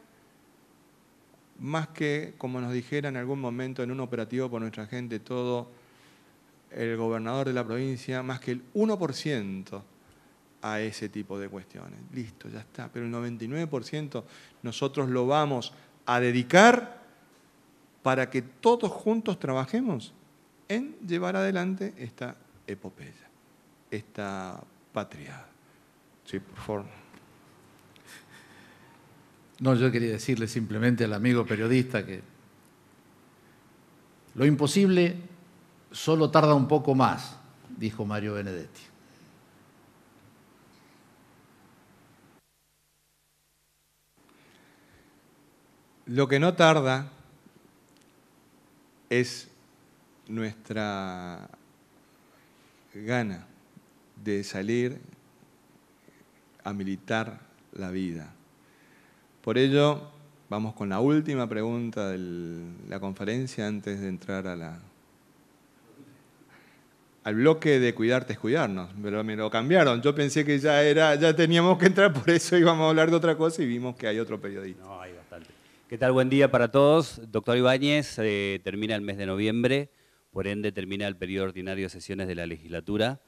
[SPEAKER 1] más que, como nos dijera en algún momento en un operativo por nuestra gente, todo el gobernador de la provincia, más que el 1% a ese tipo de cuestiones. Listo, ya está. Pero el 99% nosotros lo vamos a dedicar para que todos juntos trabajemos en llevar adelante esta epopeya, esta patria.
[SPEAKER 2] Sí, por favor. No, yo quería decirle simplemente al amigo periodista que lo imposible solo tarda un poco más, dijo Mario Benedetti.
[SPEAKER 1] Lo que no tarda es nuestra gana de salir a militar la vida. Por ello, vamos con la última pregunta de la conferencia antes de entrar a la, al bloque de cuidarte es cuidarnos, pero me lo cambiaron. Yo pensé que ya era, ya teníamos que entrar por eso íbamos a hablar de otra cosa y vimos que hay otro periodista. No, ahí va.
[SPEAKER 3] ¿Qué tal? Buen día para todos. Doctor Ibáñez, eh, termina el mes de noviembre, por ende termina el periodo ordinario de sesiones de la legislatura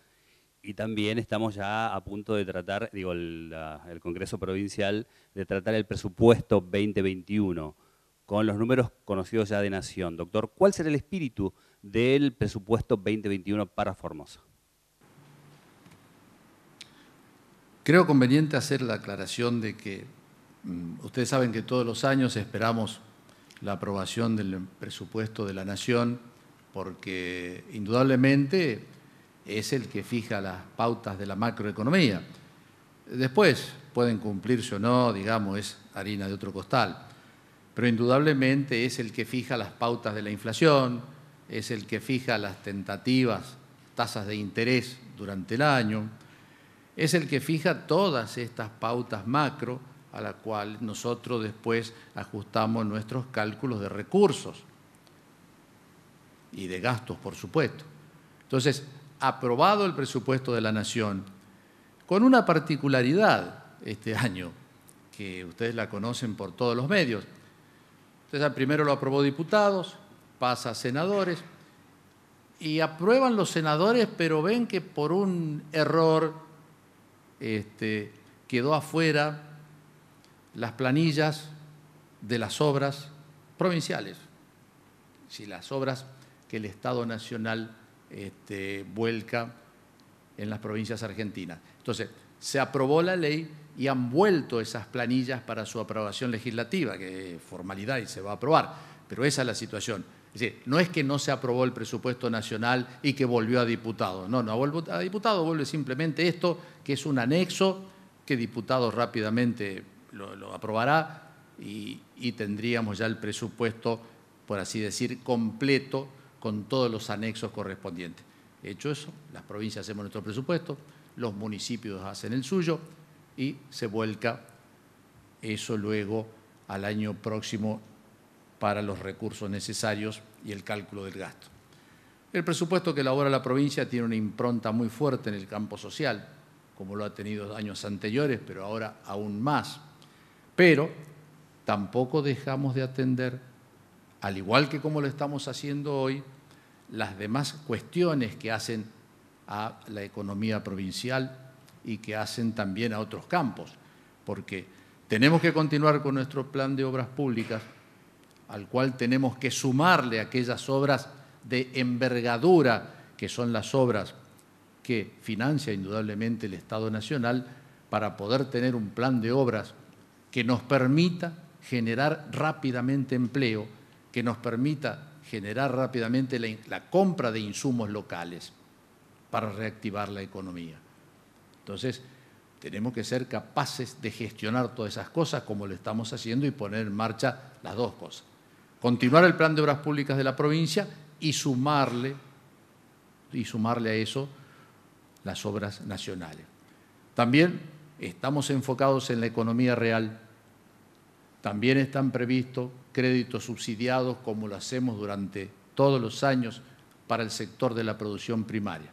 [SPEAKER 3] y también estamos ya a punto de tratar, digo, el Congreso Provincial, de tratar el presupuesto 2021 con los números conocidos ya de Nación. Doctor, ¿cuál será el espíritu del
[SPEAKER 2] presupuesto 2021 para Formosa? Creo conveniente hacer la aclaración de que Mm, ustedes saben que todos los años esperamos la aprobación del presupuesto de la Nación porque indudablemente es el que fija las pautas de la macroeconomía. Después pueden cumplirse o no, digamos, es harina de otro costal, pero indudablemente es el que fija las pautas de la inflación, es el que fija las tentativas, tasas de interés durante el año, es el que fija todas estas pautas macro a la cual nosotros después ajustamos nuestros cálculos de recursos y de gastos, por supuesto. Entonces, aprobado el presupuesto de la Nación, con una particularidad este año, que ustedes la conocen por todos los medios. Entonces, primero lo aprobó diputados, pasa a senadores, y aprueban los senadores, pero ven que por un error este, quedó afuera las planillas de las obras provinciales, si las obras que el Estado Nacional este, vuelca en las provincias argentinas. Entonces, se aprobó la ley y han vuelto esas planillas para su aprobación legislativa, que es formalidad y se va a aprobar, pero esa es la situación. Es decir, no es que no se aprobó el presupuesto nacional y que volvió a diputado No, no ha vuelto a diputado vuelve simplemente esto, que es un anexo que diputados rápidamente lo, aprobará y, y, tendríamos ya el presupuesto, por así decir, completo con todos los anexos correspondientes. Hecho eso, las provincias hacemos nuestro presupuesto, los municipios hacen el suyo y se vuelca eso luego al año próximo para los recursos necesarios y el cálculo del gasto. El presupuesto que elabora la provincia tiene una impronta muy fuerte en el campo social, como lo ha tenido años anteriores, pero ahora aún más pero tampoco dejamos de atender, al igual que como lo estamos haciendo hoy, las demás cuestiones que hacen a la economía provincial y que hacen también a otros campos, porque tenemos que continuar con nuestro plan de obras públicas, al cual tenemos que sumarle aquellas obras de envergadura, que son las obras que financia indudablemente el Estado Nacional, para poder tener un plan de obras que nos permita generar rápidamente empleo, que nos permita generar rápidamente la, compra de insumos locales para reactivar la economía. Entonces, tenemos que ser capaces de gestionar todas esas cosas como lo estamos haciendo y poner en marcha las dos cosas. Continuar el plan de obras públicas de la provincia y sumarle, y sumarle a eso las obras nacionales. También estamos enfocados en la economía real. También están previstos créditos subsidiados como lo hacemos durante todos los años para el sector de la producción primaria,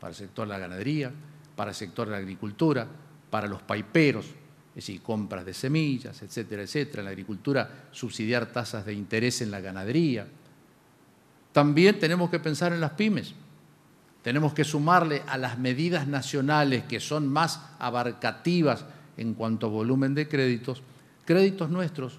[SPEAKER 2] para el sector de la ganadería, para el sector de la agricultura, para los paiperos, es decir, compras de semillas, etcétera, etcétera. En la agricultura, subsidiar tasas de interés en la ganadería. También tenemos que pensar en las pymes. Tenemos que sumarle a las medidas nacionales que son más abarcativas en cuanto a volumen de créditos, créditos nuestros,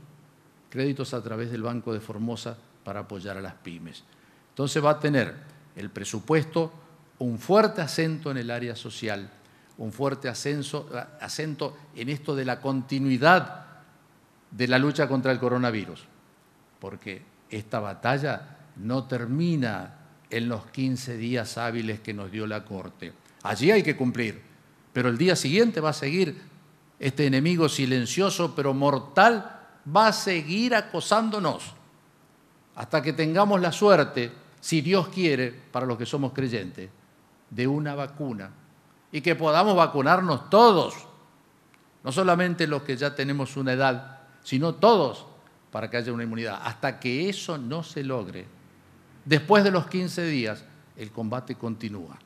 [SPEAKER 2] créditos a través del Banco de Formosa para apoyar a las pymes. Entonces va a tener el presupuesto un fuerte acento en el área social, un fuerte acento en esto de la continuidad de la lucha contra el coronavirus, porque esta batalla no termina en los 15 días hábiles que nos dio la corte. Allí hay que cumplir, pero el día siguiente va a seguir este enemigo silencioso pero mortal, va a seguir acosándonos hasta que tengamos la suerte, si Dios quiere, para los que somos creyentes, de una vacuna y que podamos vacunarnos todos, no solamente los que ya tenemos una edad, sino todos, para que haya una inmunidad. Hasta que eso no se logre, Después de los 15 días, el combate continúa,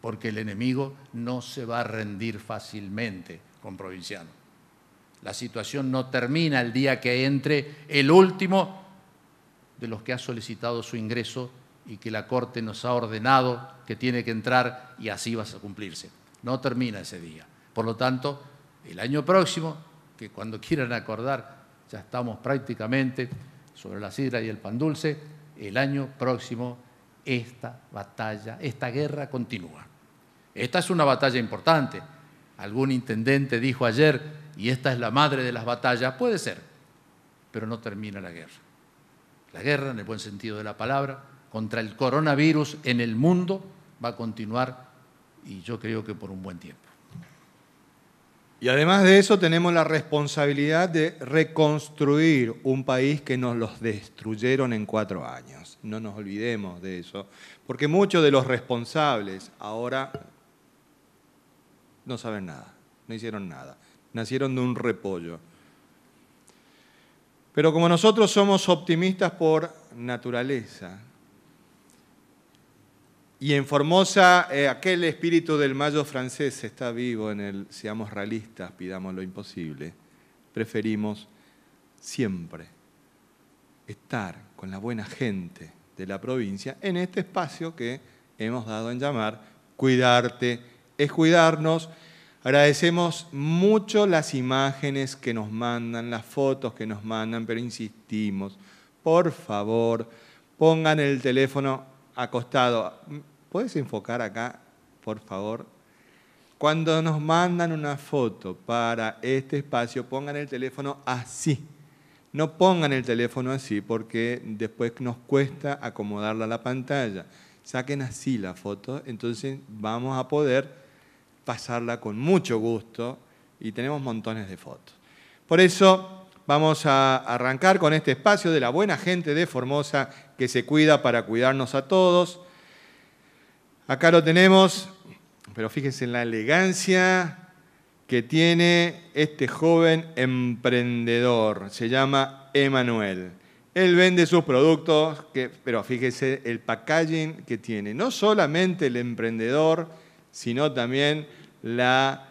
[SPEAKER 2] porque el enemigo no se va a rendir fácilmente con Provinciano. La situación no termina el día que entre el último de los que ha solicitado su ingreso y que la Corte nos ha ordenado que tiene que entrar y así va a cumplirse. No termina ese día. Por lo tanto, el año próximo, que cuando <laughs> quieran acordar, ya estamos prácticamente sobre la sidra y el pan dulce, el año próximo esta batalla, esta guerra continúa. Esta es una batalla importante. Algún intendente dijo ayer, y esta es la madre de las batallas, puede ser, pero no termina la guerra. La guerra, en el buen sentido de la palabra, contra el coronavirus en el mundo va a continuar y yo creo que por un buen tiempo. Y además de eso tenemos la responsabilidad de
[SPEAKER 1] reconstruir un país que nos los destruyeron en cuatro años. No nos olvidemos de eso, porque muchos de los responsables ahora no saben nada, no hicieron nada, nacieron de un repollo. Pero como nosotros somos optimistas por naturaleza, y en Formosa, eh, aquel espíritu del mayo francés está vivo en el, seamos realistas, pidamos lo imposible. Preferimos siempre estar con la buena gente de la provincia en este espacio que hemos dado en llamar Cuidarte es cuidarnos. Agradecemos mucho las imágenes que nos mandan, las fotos que nos mandan, pero insistimos, por favor, pongan el teléfono acostado. ¿Puedes enfocar acá, por favor? Cuando nos mandan una foto para este espacio, pongan el teléfono así. No pongan el teléfono así porque después nos cuesta acomodarla a la pantalla. Saquen así la foto, entonces vamos a poder pasarla con mucho gusto y tenemos montones de fotos. Por eso vamos a arrancar con este espacio de la buena gente de Formosa que se cuida para cuidarnos a todos. Acá lo tenemos, pero fíjense en la elegancia que tiene este joven emprendedor. Se llama Emanuel. Él vende sus productos, que, pero fíjese el packaging que tiene. No solamente el emprendedor, sino también la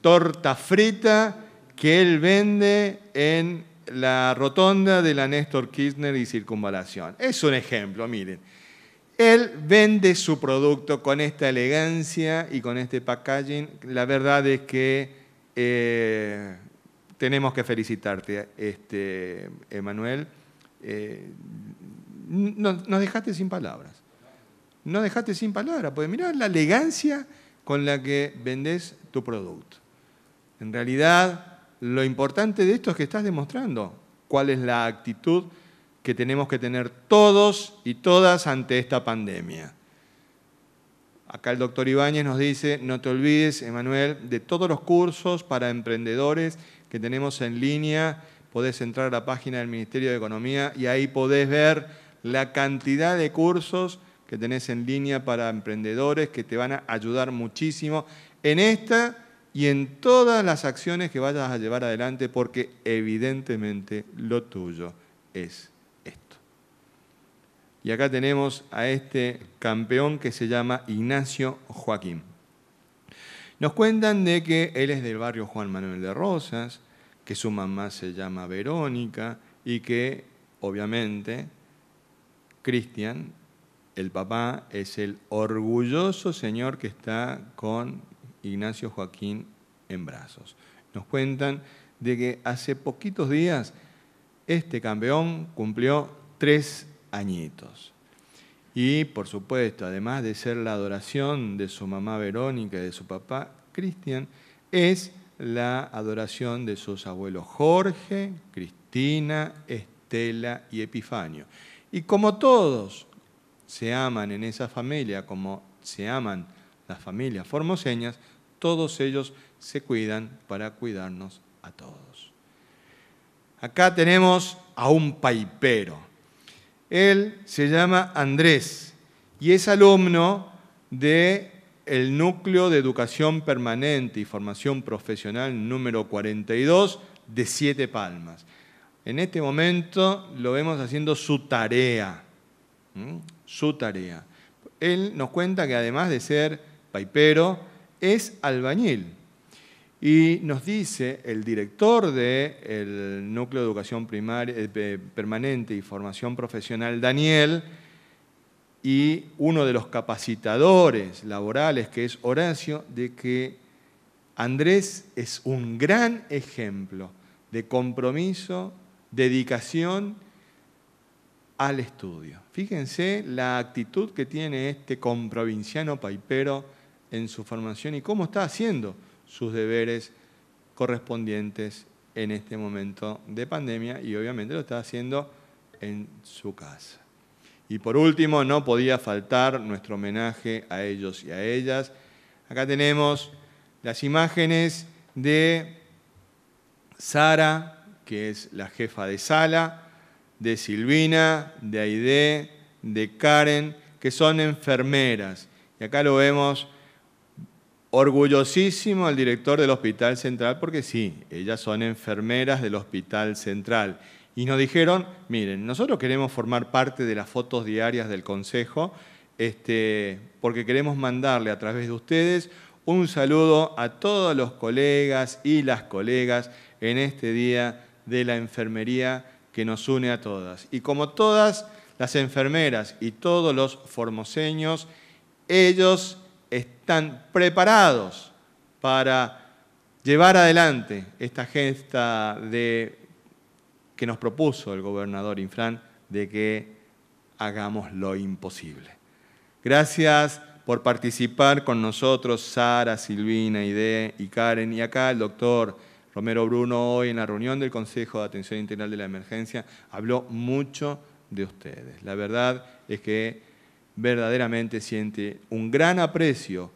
[SPEAKER 1] torta frita que él vende en la rotonda de la Néstor Kirchner y Circunvalación. Es un ejemplo, miren. Él vende su producto con esta elegancia y con este packaging. La verdad es que eh, tenemos que felicitarte, este, Emanuel. Eh, no nos, dejaste sin palabras. No dejaste sin palabras, porque mirá la elegancia con la que vendes tu producto. En realidad, lo importante de esto es que estás demostrando cuál es la actitud que tenemos que tener todos y todas ante esta pandemia. Acá el doctor Ibáñez nos dice, no te olvides, Emanuel, de todos los cursos para emprendedores que tenemos en línea. Podés entrar a la página del Ministerio de Economía y ahí podés ver la cantidad de cursos que tenés en línea para emprendedores que te van a ayudar muchísimo en esta y en todas las acciones que vayas a llevar adelante, porque evidentemente lo tuyo es esto. Y acá tenemos a este campeón que se llama Ignacio Joaquín. Nos cuentan de que él es del barrio Juan Manuel de Rosas, que su mamá se llama Verónica y que obviamente Cristian, el papá, es el orgulloso señor que está con Ignacio Joaquín en brazos. Nos cuentan de que hace poquitos días este campeón cumplió tres añitos. Y por supuesto, además de ser la adoración de su mamá Verónica y de su papá Cristian, es la adoración de sus abuelos Jorge, Cristina, Estela y Epifanio. Y como todos se aman en esa familia, como se aman las familias formoseñas, todos ellos se cuidan para cuidarnos a todos. Acá tenemos a un paipero. Él se llama Andrés y es alumno de el núcleo de educación permanente y formación profesional número 42 de Siete Palmas. En este momento lo vemos haciendo su tarea, su tarea. Él nos cuenta que además de ser Paipero, es albañil. Y nos dice el director del Núcleo de Educación Primaria, eh, Permanente y Formación Profesional, Daniel, y uno de los capacitadores laborales, que es Horacio, de que Andrés es un gran ejemplo de compromiso, dedicación al estudio. Fíjense la actitud que tiene este comprovinciano paipero en su formación y cómo está haciendo sus deberes correspondientes en este momento de pandemia y obviamente lo está haciendo en su casa. Y por último, no podía faltar nuestro homenaje a ellos y a ellas. Acá tenemos las imágenes de Sara, que es la jefa de sala, de Silvina, de Aide, de Karen, que son enfermeras. Y acá lo vemos Orgullosísimo al director del Hospital Central, porque sí, ellas son enfermeras del Hospital Central. Y nos dijeron, miren, nosotros queremos formar parte de las fotos diarias del Consejo, este, porque queremos mandarle a través de ustedes un saludo a todos los colegas y las colegas en este Día de la Enfermería que nos une a todas. Y como todas las enfermeras y todos los formoseños, ellos están preparados para llevar adelante esta gesta de, que nos propuso el gobernador Infran de que hagamos lo imposible. Gracias por participar con nosotros, Sara, Silvina, Ide y Karen, y acá el doctor Romero Bruno hoy en la reunión del Consejo de Atención Integral de la Emergencia habló mucho de ustedes. La verdad es que verdaderamente siente un gran aprecio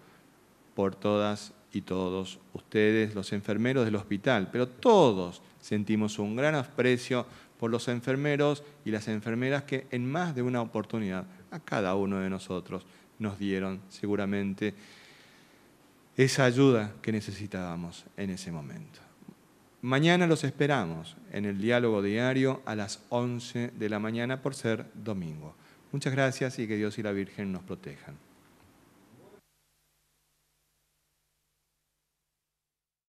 [SPEAKER 1] por todas y todos ustedes, los enfermeros del hospital, pero todos sentimos un gran aprecio por los enfermeros y las enfermeras que en más de una oportunidad a cada uno de nosotros nos dieron seguramente esa ayuda que necesitábamos en ese momento. Mañana los esperamos en el diálogo diario a las 11 de la mañana por ser domingo. Muchas gracias y que Dios y la
[SPEAKER 4] Virgen nos protejan.